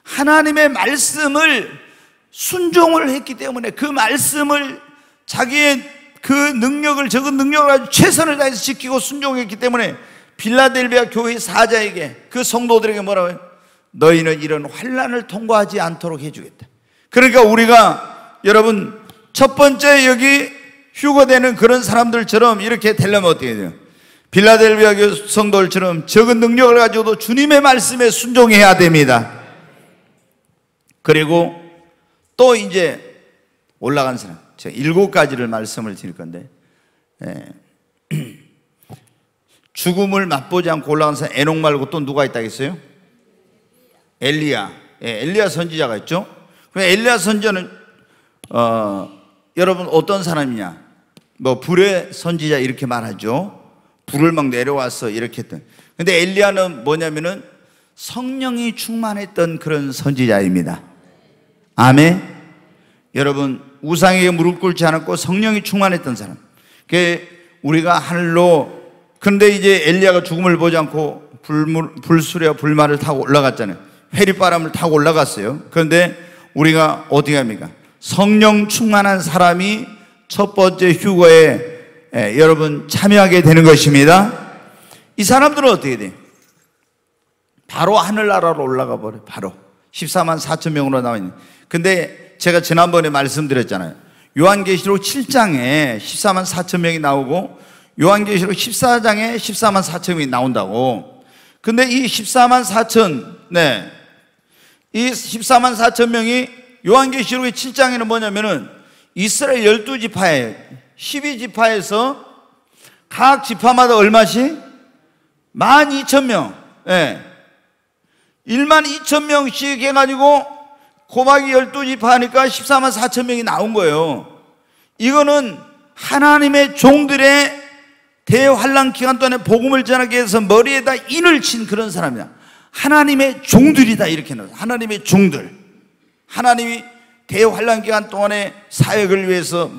하나님의 말씀을 순종을 했기 때문에 그 말씀을 자기의 그 능력을 적은 능력을 아주 최선을 다해서 지키고 순종했기 때문에 빌라델비아 교회 사자에게 그 성도들에게 뭐라고 해요? 너희는 이런 환란을 통과하지 않도록 해주겠다. 그러니까 우리가 여러분 첫 번째 여기 휴거되는 그런 사람들처럼 이렇게 되려면 어떻게 돼요? 빌라델비아 교회 성도들처럼 적은 능력을 가지고도 주님의 말씀에 순종해야 됩니다. 그리고 또 이제 올라간 사람. 제 일곱 가지를 말씀을 드릴 건데, 예. 죽음을 맛보지 않고 올라간 사람 에녹 말고 또 누가 있다겠어요? 엘리야. 예, 엘리야 선지자가 있죠. 그럼 엘리야 선지자는 어, 여러분 어떤 사람이냐? 뭐 불의 선지자 이렇게 말하죠. 불을 막 내려와서 이렇게 했던. 근데 엘리야는 뭐냐면은 성령이 충만했던 그런 선지자입니다. 아멘. 여러분 우상에게 무릎 꿇지 않았고 성령이 충만했던 사람. 그게 우리가 하늘로 그데 이제 엘리야가 죽음을 보지 않고 불물, 불수레와 불말을 타고 올라갔잖아요. 회리바람을 타고 올라갔어요. 그런데 우리가 어떻게 니까 성령 충만한 사람이 첫 번째 휴거에 예, 여러분 참여하게 되는 것입니다. 이 사람들은 어떻게 돼 바로 하늘나라로 올라가 버려 바로. 14만 4천 명으로 나와 있는. 근데 제가 지난번에 말씀드렸잖아요. 요한계시록 7장에 14만 4천 명이 나오고 요한계시록 14장에 14만 4천 명이 나온다고. 근데 이 14만 4천, 네. 이 14만 4천 명이 요한계시록의 7장에는 뭐냐면은 이스라엘 12지파에 12지파에서 각 지파마다 얼마씩? 12,000명. 예. 네. 1만 2천 명씩 해가지고 호박이 12지파 하니까 14만 4천 명이 나온 거예요. 이거는 하나님의 종들의 대환란 기간 동안에 복음을 전하기 위해서 머리에다 인을 친 그런 사람이야. 하나님의 종들이다 이렇게 나와. 하나님의 종들. 하나님이 대환란 기간 동안에 사역을 위해서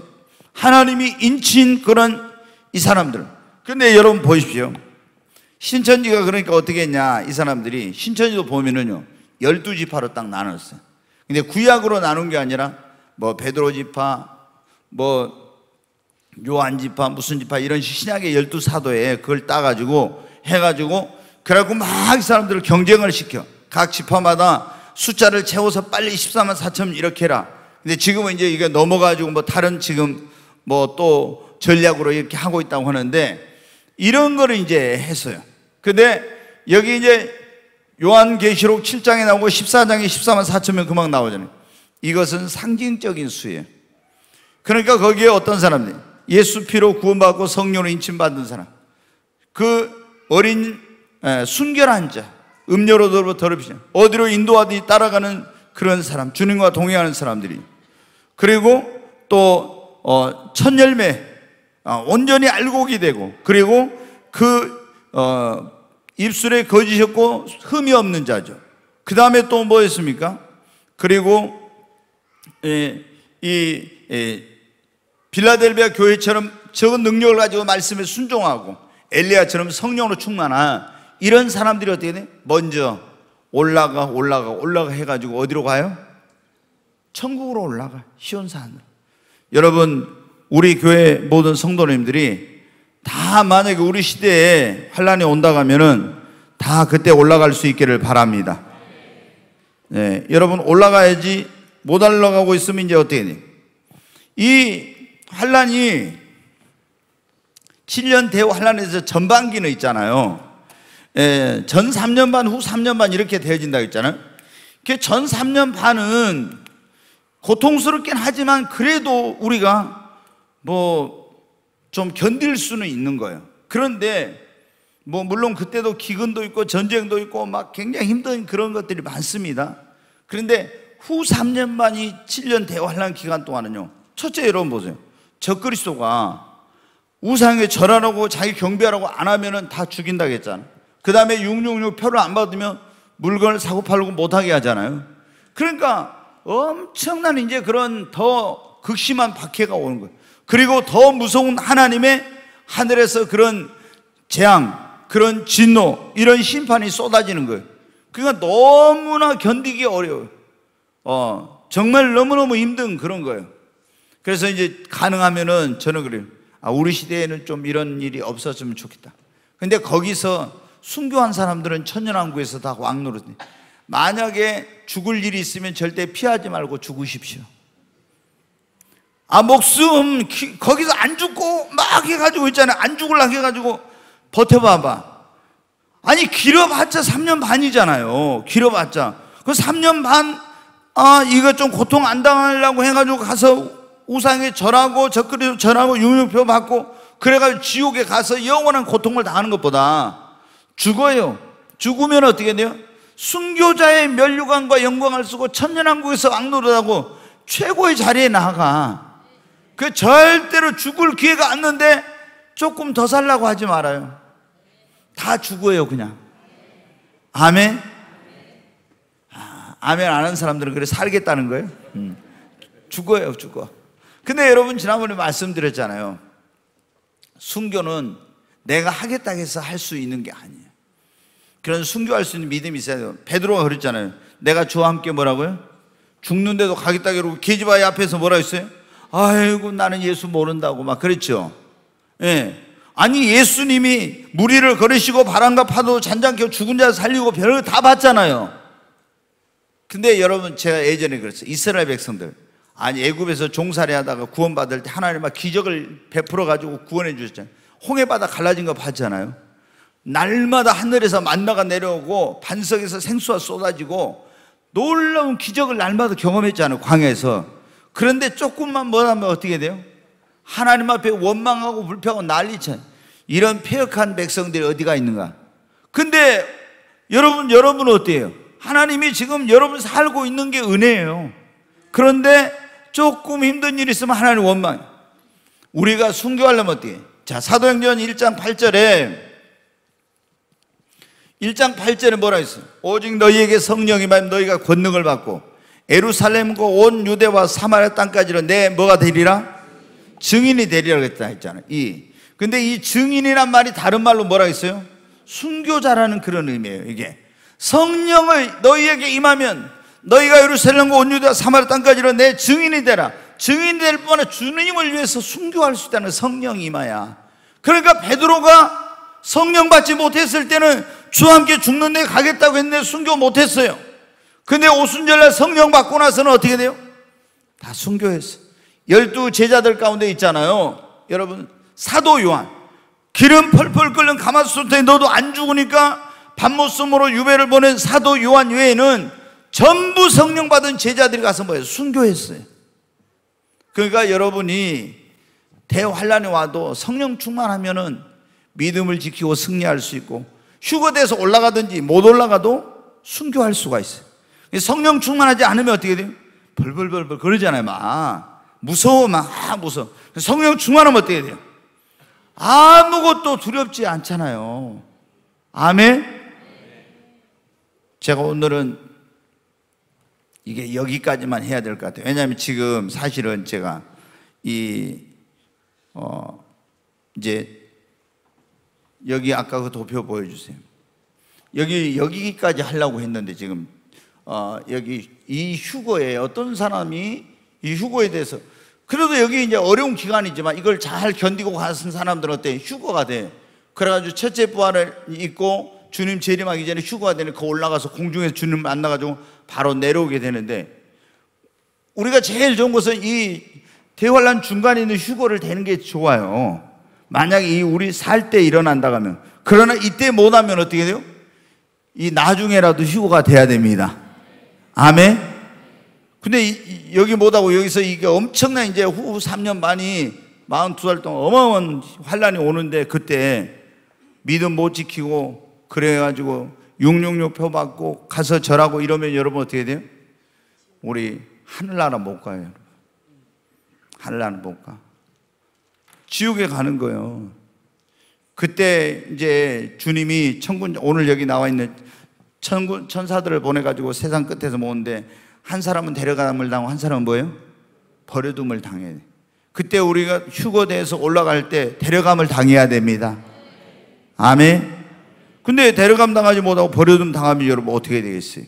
하나님이 인친 그런 이 사람들. 근데 여러분 보십시오. 신천지가 그러니까 어떻게 했냐. 이 사람들이 신천지도 보면은요. 12지파로 딱 나눴어요. 근데 구약으로 나눈 게 아니라 뭐 베드로 지파, 뭐 요한 지파, 무슨 지파 이런 신약의 열두 사도에 그걸 따가지고 해가지고 그래갖고 막 사람들을 경쟁을 시켜 각 지파마다 숫자를 채워서 빨리 14만 4천 이렇게 해라. 근데 지금은 이제 이게 넘어가지고 뭐 다른 지금 뭐 또 전략으로 이렇게 하고 있다고 하는데 이런 거를 이제 했어요. 근데 여기 이제 요한계시록 7장에 나오고 14장에 14만 4천 명 금방 나오잖아요. 이것은 상징적인 수예요. 그러니까 거기에 어떤 사람들 예수 피로 구원받고 성령으로 인침받은 사람 그 어린 순결한 자 음료로도 더럽히지 어디로 인도하듯이 따라가는 그런 사람 주님과 동행하는 사람들이 그리고 또 어, 천열매 어, 온전히 알곡이 되고 그리고 그 어, 입술에 거짓이 없고 흠이 없는 자죠. 그 다음에 또 뭐였습니까? 그리고 예, 이, 이, 예, 이 빌라델비아 교회처럼 적은 능력을 가지고 말씀에 순종하고 엘리야처럼 성령으로 충만한 이런 사람들이 어떻게 돼? 먼저 올라가 올라가 올라가 해가지고 어디로 가요? 천국으로 올라가 시온산으로. 여러분 우리 교회 모든 성도님들이 다 만약에 우리 시대에 환란이 온다 가면은 다 그때 올라갈 수 있기를 바랍니다. 네, 여러분 올라가야지 못 올라가고 있으면 이제 어떻게 돼이 환란이 7년 대 환란에서 전반기는 있잖아요. 예, 전 3년 반, 후 3년 반 이렇게 되어진다고 했잖아요. 전 3년 반은 고통스럽긴 하지만 그래도 우리가 뭐좀 견딜 수는 있는 거예요. 그런데 뭐 물론 그때도 기근도 있고 전쟁도 있고 막 굉장히 힘든 그런 것들이 많습니다. 그런데 후 3년 만이 7년 대환란 기간 동안은요. 첫째 여러분 보세요. 적그리스도가 우상에 절하라고 자기 경배하라고 안 하면은 다 죽인다 했잖아. 그다음에 666 표를 안 받으면 물건을 사고 팔고 못 하게 하잖아요. 그러니까 엄청난 이제 그런 더 극심한 박해가 오는 거예요. 그리고 더 무서운 하나님의 하늘에서 그런 재앙, 그런 진노, 이런 심판이 쏟아지는 거예요. 그러니까 너무나 견디기 어려워요. 어, 정말 너무너무 힘든 그런 거예요. 그래서 이제 가능하면은 저는 그래요. 아, 우리 시대에는 좀 이런 일이 없었으면 좋겠다. 근데 거기서 순교한 사람들은 천연왕국에서 다 왕노릇. 만약에 죽을 일이 있으면 절대 피하지 말고 죽으십시오. 아 목숨 기, 거기서 안 죽고 막 해가지고 있잖아요 안 죽을라 해가지고 버텨봐봐 아니 길어봤자 3년 반이잖아요 길어봤자 그 3년 반 아 이거 좀 고통 안 당하려고 해가지고 가서 우상에 절하고 적그리도 절하고 유명표 받고 그래가지고 지옥에 가서 영원한 고통을 당하는 것보다 죽어요 죽으면 어떻게 돼요? 순교자의 멸류관과 영광을 쓰고 천년왕국에서 왕노릇하고 최고의 자리에 나아가 그 절대로 죽을 기회가 왔는데 조금 더 살라고 하지 말아요. 다 죽어요, 그냥. 아멘? 아, 멘안 하는 사람들은 그래 살겠다는 거예요. 음. 죽어요, 죽어. 근데 여러분 지난번에 말씀드렸잖아요. 순교는 내가 하겠다 해서 할 수 있는 게 아니에요. 그런 순교할 수 있는 믿음이 있어야 돼요. 베드로가 그랬잖아요. 내가 주와 함께 뭐라고요? 죽는데도 가겠다 그러고 계집아이 앞에서 뭐라 고 했어요? 아이고 나는 예수 모른다고 막 그랬죠. 예. 아니 예수님이 무리를 걸으시고 바람과 파도 잔잔케 죽은 자 살리고 별을 다 봤잖아요. 근데 여러분 제가 예전에 그랬어요. 이스라엘 백성들 아니 애굽에서 종살이 하다가 구원받을 때 하나님 막 기적을 베풀어 가지고 구원해 주셨잖아요. 홍해 바다 갈라진 거 봤잖아요. 날마다 하늘에서 만나가 내려오고 반석에서 생수가 쏟아지고 놀라운 기적을 날마다 경험했잖아요. 광야에서. 그런데 조금만 뭐하면 어떻게 돼요? 하나님 앞에 원망하고 불평하고 난리쳐. 이런 폐역한 백성들이 어디가 있는가? 근데 여러분, 여러분 어때요? 하나님이 지금 여러분 살고 있는 게 은혜예요. 그런데 조금 힘든 일 있으면 하나님 원망. 우리가 순교하려면 어떻게? 자, 사도행전 1장 8절에 1장 8절에 뭐라 했어요? 오직 너희에게 성령이 말 너희가 권능을 받고 에루살렘과 온 유대와 사마리아 땅까지로 내 뭐가 되리라? 증인이 되리라 했다 했잖아요. 이. 근데 이 증인이란 말이 다른 말로 뭐라 했어요? 순교자라는 그런 의미예요, 이게. 성령을 너희에게 임하면 너희가 예루살렘과 온 유대와 사마리아 땅까지로 내 증인이 되라. 증인이 될 뿐만 주님을 위해서 순교할 수 있다는 성령이 임하야. 그러니까 베드로가 성령 받지 못했을 때는 주와 함께 죽는 데 가겠다고 했는데 순교 못했어요. 근데 오순절날 성령 받고 나서는 어떻게 돼요? 다순교했어 열두 제자들 가운데 있잖아요. 여러분, 사도 요한. 기름 펄펄 끓는 가마솥에 너도 안 죽으니까 밤모습으로 유배를 보낸 사도 요한 외에는 전부 성령 받은 제자들이 가서 뭐예요? 순교했어요. 그러니까 여러분이 대환란이 와도 성령 충만하면은 믿음을 지키고 승리할 수 있고 휴거돼서 올라가든지 못 올라가도 순교할 수가 있어요. 성령 충만하지 않으면 어떻게 돼요? 벌벌벌벌 그러잖아요. 막 무서워 막 무서워. 성령 충만하면 어떻게 돼요? 아무것도 두렵지 않잖아요. 아멘. 제가 오늘은 이게 여기까지만 해야 될 것 같아요. 왜냐하면 지금 사실은 제가 이, 어, 이제 여기 아까 그 도표 보여주세요. 여기, 여기까지 하려고 했는데 지금 어, 여기 이 휴거에 어떤 사람이 이 휴거에 대해서 그래도 여기 이제 어려운 기간이지만 이걸 잘 견디고 가는 사람들은 어때? 휴거가 돼. 그래가지고 첫째 부활을 입고 주님 재림하기 전에 휴거가 되는 그 올라가서 공중에서 주님 만나가지고 바로 내려오게 되는데 우리가 제일 좋은 것은 이 대환란 중간에 있는 휴거를 되는게 좋아요. 만약에 이 우리 살 때 일어난다 가면 그러나 이때 못하면 어떻게 돼요? 이 나중에라도 휴거가 돼야 됩니다. 아멘? 근데 여기 못하고 여기서 이게 엄청난 이제 후 3년 반이 42살 동안 어마어마한 환란이 오는데 그때 믿음 못 지키고 그래가지고 666표 받고 가서 절하고 이러면 여러분 어떻게 돼요? 우리 하늘나라 못 가요. 여러분. 하늘나라 못 가. 지옥에 가는 거예요. 그때 이제 주님이 천군 오늘 여기 나와 있는 천군, 천사들을 보내가지고 세상 끝에서 모은데 한 사람은 데려가담을 당하고 한 사람은 뭐예요? 버려둠을 당해. 그때 우리가 휴거대에서 올라갈 때 데려감을 당해야 됩니다. 아멘. 근데 데려감 당하지 못하고 버려둠 당하면 여러분 어떻게 되겠어요?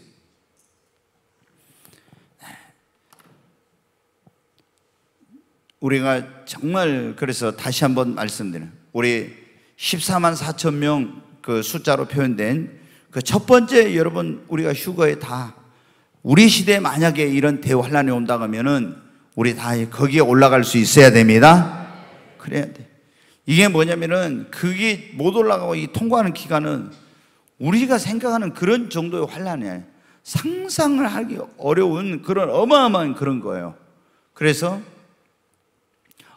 우리가 정말 그래서 다시 한번 말씀드려요. 우리 14만 4천 명 그 숫자로 표현된 그첫 번째 여러분 우리가 휴거에 다 우리 시대에 만약에 이런 대환란이 온다 하면은 우리 다 거기에 올라갈 수 있어야 됩니다. 그래야 돼. 이게 뭐냐면은 그게 못 올라가고 이 통과하는 기간은 우리가 생각하는 그런 정도의 환란이 상상을 하기 어려운 그런 어마어마한 그런 거예요. 그래서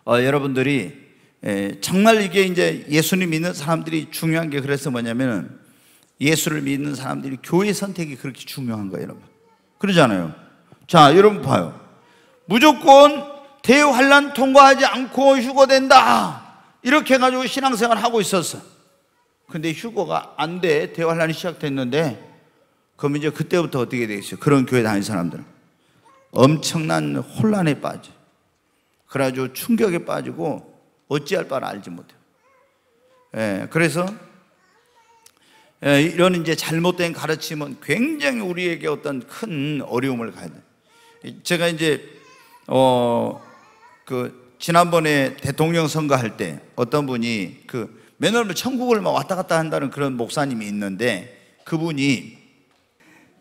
어, 여러분들이 에, 예, 정말 이게 이제 예수님 믿는 사람들이 중요한 게 그래서 뭐냐면은 예수를 믿는 사람들이 교회 선택이 그렇게 중요한 거예요, 여러분. 그러잖아요. 자, 여러분 봐요. 무조건 대환란 통과하지 않고 휴거된다. 이렇게 해 가지고 신앙생활 하고 있었어. 근데 휴거가 안 돼. 대환란이 시작됐는데 그럼 이제 그때부터 어떻게 되겠어요? 그런 교회 다닌 사람들은 엄청난 혼란에 빠져. 그래가지고 충격에 빠지고 어찌할 바를 알지 못해요. 예, 그래서 예, 이런 이제 잘못된 가르침은 굉장히 우리에게 어떤 큰 어려움을 가야 돼. 제가 이제 어 그 지난번에 대통령 선거할 때 어떤 분이 그 맨날 뭐 천국을 막 왔다 갔다 한다는 그런 목사님이 있는데 그분이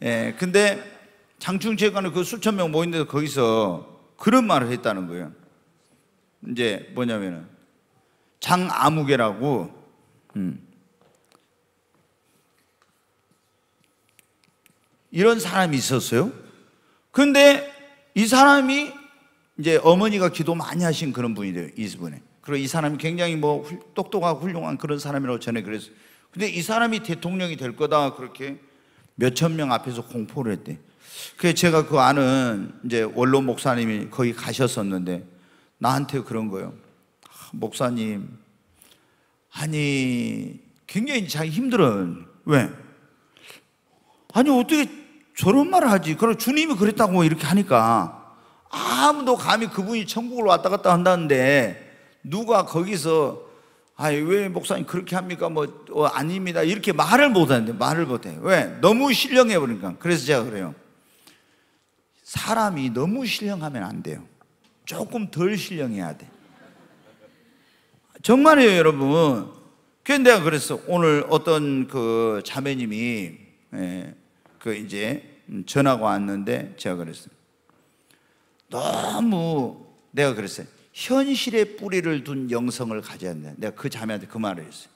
예 근데 장충체관에그 수천 명 모인 데서 거기서 그런 말을 했다는 거예요. 이제 뭐냐면은 장아무개라고 음. 이런 사람이 있었어요. 근데 이 사람이 이제 어머니가 기도 많이 하신 그런 분이 돼요. 이분에. 그리고 이 사람이 굉장히 뭐 똑똑하고 훌륭한 그런 사람이라고 전에 그랬어요. 근데 이 사람이 대통령이 될 거다 그렇게 몇 천 명 앞에서 공포를 했대. 그래서 제가 그 아는 이제 원로 목사님이 거기 가셨었는데 나한테 그런 거예요. 아, 목사님, 아니 굉장히 자기 힘들어요. 왜? 아니 어떻게 저런 말을 하지? 그럼 주님이 그랬다고 뭐 이렇게 하니까 아무도 감히 그분이 천국을 왔다 갔다 한다는데 누가 거기서 아왜 목사님 그렇게 합니까? 뭐 어, 아닙니다 이렇게 말을 못하는데 말을 못해 왜 너무 신령해 버리니까 그래서 제가 그래요 사람이 너무 신령하면 안 돼요 조금 덜 신령해야 돼 정말이에요 여러분 그래서 내가 그랬어 오늘 어떤 그 자매님이 예, 그 이제 전화가 왔는데 제가 그랬어요. 너무 내가 그랬어요. 현실의 뿌리를 둔 영성을 가져야 다 내가 그 자매한테 그 말을 했어요.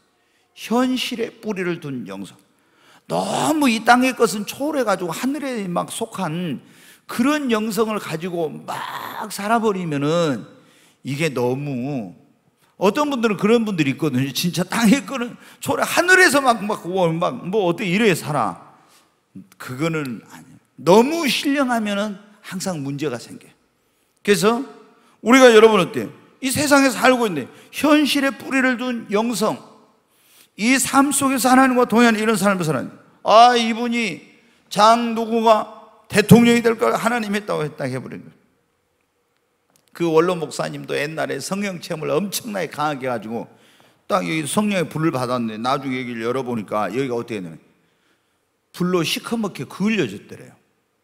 현실의 뿌리를 둔 영성. 너무 이 땅의 것은 초월해가지고 하늘에 막 속한 그런 영성을 가지고 막 살아버리면은 이게 너무 어떤 분들은 그런 분들이 있거든요. 진짜 땅에 끄는 초래 하늘에서 막막막뭐 뭐, 어떻게 이래 살아? 그거는 아니에요. 너무 신령하면은 항상 문제가 생겨. 그래서 우리가 여러분 어때요? 이 세상에 서 살고 있는 현실에 뿌리를 둔 영성, 이 삶 속에서 하나님과 동행 이런 사람을 살아요. 아 이분이 장 누구가 대통령이 될 걸 하나님 했다고 했다 해버린 거예요. 그 원로 목사님도 옛날에 성령 체험을 엄청나게 강하게 가지고 딱 여기 성령의 불을 받았는데 나중에 여기를 열어보니까 여기가 어떻게 되냐 불로 시커멓게 그을려졌더래요.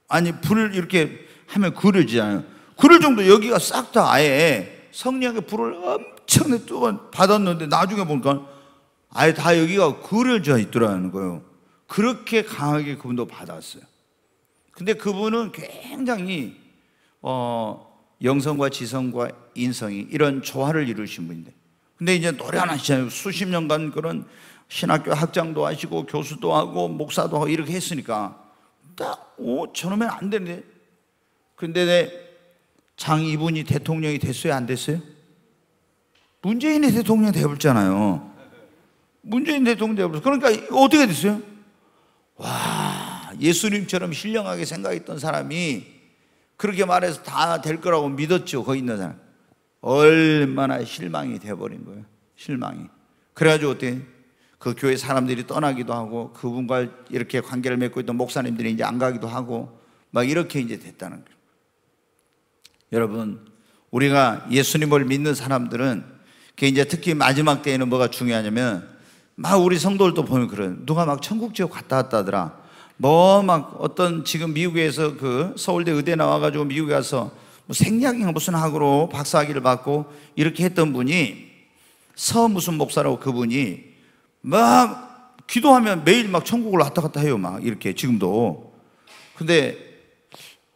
아니 불을 이렇게 하면 그을지잖아요. 그럴 정도 여기가 싹 다 아예 성령의 불을 엄청나게 뜨거 받았는데 나중에 보니까 아예 다 여기가 그을져 있더라는 거예요. 그렇게 강하게 그분도 받았어요. 근데 그분은 굉장히 어 영성과 지성과 인성이 이런 조화를 이루신 분인데. 근데 이제 노래 하나 시잖아요. 수십 년간 그런 신학교 학장도 하시고 교수도 하고 목사도 하고 이렇게 했으니까 딱, 오, 저놈은 안 되는데. 근데 내장 이분이 대통령이 됐어요? 안 됐어요? 문재인의 대통령 되어버렸잖아요. 문재인 대통령 되어버렸어. 요 그러니까 어떻게 됐어요? 와, 예수님처럼 신령하게 생각했던 사람이 그렇게 말해서 다 될 거라고 믿었죠. 거기 있는 사람. 얼마나 실망이 돼버린 거예요. 실망이. 그래가지고 어때? 그 교회 사람들이 떠나기도 하고 그분과 이렇게 관계를 맺고 있던 목사님들이 이제 안 가기도 하고 막 이렇게 이제 됐다는 거예요. 여러분, 우리가 예수님을 믿는 사람들은 이제 특히 마지막 때에는 뭐가 중요하냐면 막 우리 성도들도 보면 그런 누가 막 천국 지역 갔다 왔다더라. 뭐막 어떤 지금 미국에서 그 서울대 의대 나와가지고 미국에 가서 뭐 생략인가 뭐 무슨 학으로 박사학위를 받고 이렇게 했던 분이 서 무슨 목사라고 그분이 막 기도하면 매일 막 천국을 왔다 갔다 해요 막 이렇게 지금도 근데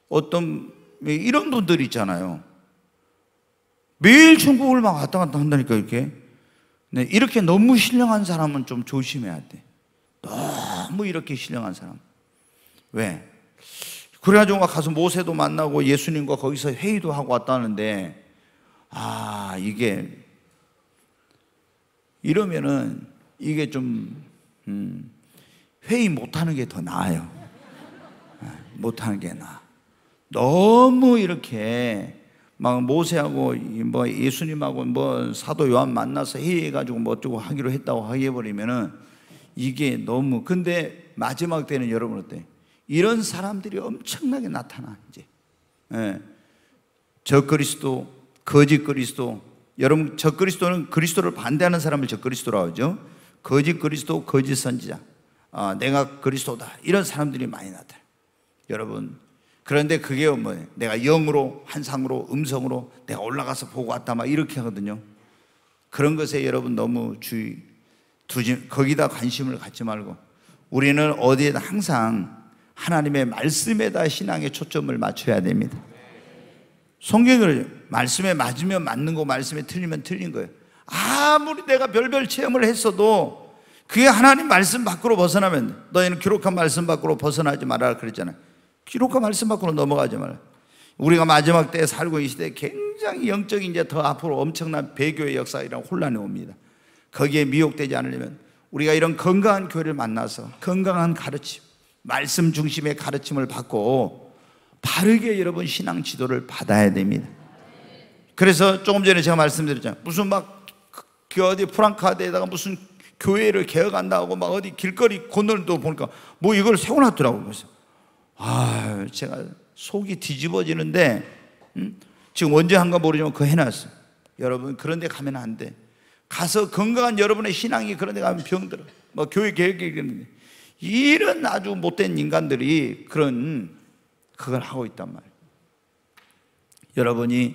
어떤 이런 분들 있잖아요 매일 천국을 막 왔다 갔다 한다니까 이렇게 이렇게 너무 신령한 사람은 좀 조심해야 돼 너무 이렇게 신령한 사람 왜? 그래가지고 가서 모세도 만나고 예수님과 거기서 회의도 하고 왔다는데, 아, 이게, 이러면은 이게 좀, 음, 회의 못하는 게 더 나아요. 아, 못하는 게 나아. 너무 이렇게 막 모세하고 뭐 예수님하고 뭐 사도 요한 만나서 회의해가지고 뭐 어쩌고 하기로 했다고 해버리면은 이게 너무 근데 마지막 때는 여러분 어때? 이런 사람들이 엄청나게 나타나 이제 예. 적 그리스도 거짓 그리스도 여러분 적 그리스도는 그리스도를 반대하는 사람을 적 그리스도라고 하죠 거짓 그리스도 거짓 선지자 아, 내가 그리스도다 이런 사람들이 많이 나타나 여러분 그런데 그게 뭐 내가 영으로 환상으로 음성으로 내가 올라가서 보고 왔다 막 이렇게 하거든요 그런 것에 여러분 너무 주의 두지 거기다 관심을 갖지 말고 우리는 어디에나 항상 하나님의 말씀에다 신앙의 초점을 맞춰야 됩니다. 성경을 말씀에 맞으면 맞는 거, 말씀에 틀리면 틀린 거예요. 아무리 내가 별별 체험을 했어도 그게 하나님 말씀 밖으로 벗어나면 너희는 기록한 말씀 밖으로 벗어나지 말아라 그랬잖아요. 기록한 말씀 밖으로 넘어가지 말라. 우리가 마지막 때에 살고 이 시대에 굉장히 영적인 이제 더 앞으로 엄청난 배교의 역사이랑 혼란이 옵니다. 거기에 미혹되지 않으려면 우리가 이런 건강한 교회를 만나서 건강한 가르침, 말씀 중심의 가르침을 받고 바르게 여러분 신앙 지도를 받아야 됩니다. 그래서 조금 전에 제가 말씀드렸잖아요. 무슨 막 어디 프랑카드에다가 무슨 교회를 개혁한다고 막 어디 길거리 건널도 보니까 뭐 이걸 세워놨더라고요. 그래서 아 제가 속이 뒤집어지는데 음? 지금 언제 한가 모르지만 그 해놨어요. 여러분 그런데 가면 안 돼. 가서 건강한 여러분의 신앙이 그런데 가면 병들어. 뭐 교회 개혁이 있는데 이런 아주 못된 인간들이 그런 그걸 하고 있단 말이에요. 여러분이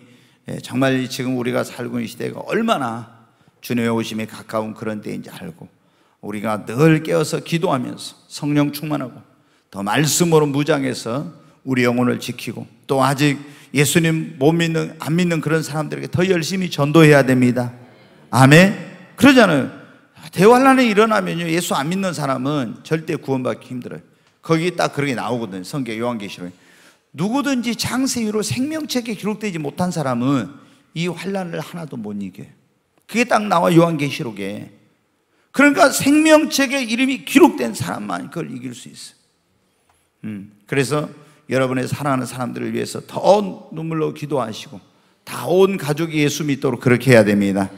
예, 정말 지금 우리가 살고 있는 시대가 얼마나 주님의 오심에 가까운 그런 때인지 알고 우리가 늘 깨어서 기도하면서 성령 충만하고 더 말씀으로 무장해서 우리 영혼을 지키고 또 아직 예수님 못 믿는 안 믿는 그런 사람들에게 더 열심히 전도해야 됩니다. 아멘. 그러잖아요. 대환란이 일어나면요 예수 안 믿는 사람은 절대 구원받기 힘들어요. 거기 딱 그런 게 나오거든요. 성경 요한계시록에 누구든지 장세유로 생명책에 기록되지 못한 사람은 이 환란을 하나도 못 이겨요. 그게 딱 나와 요한계시록에. 그러니까 생명책에 이름이 기록된 사람만 그걸 이길 수 있어요. 음, 그래서 여러분의 사랑하는 사람들을 위해서 더 눈물로 기도하시고 다 온 가족이 예수 믿도록 그렇게 해야 됩니다.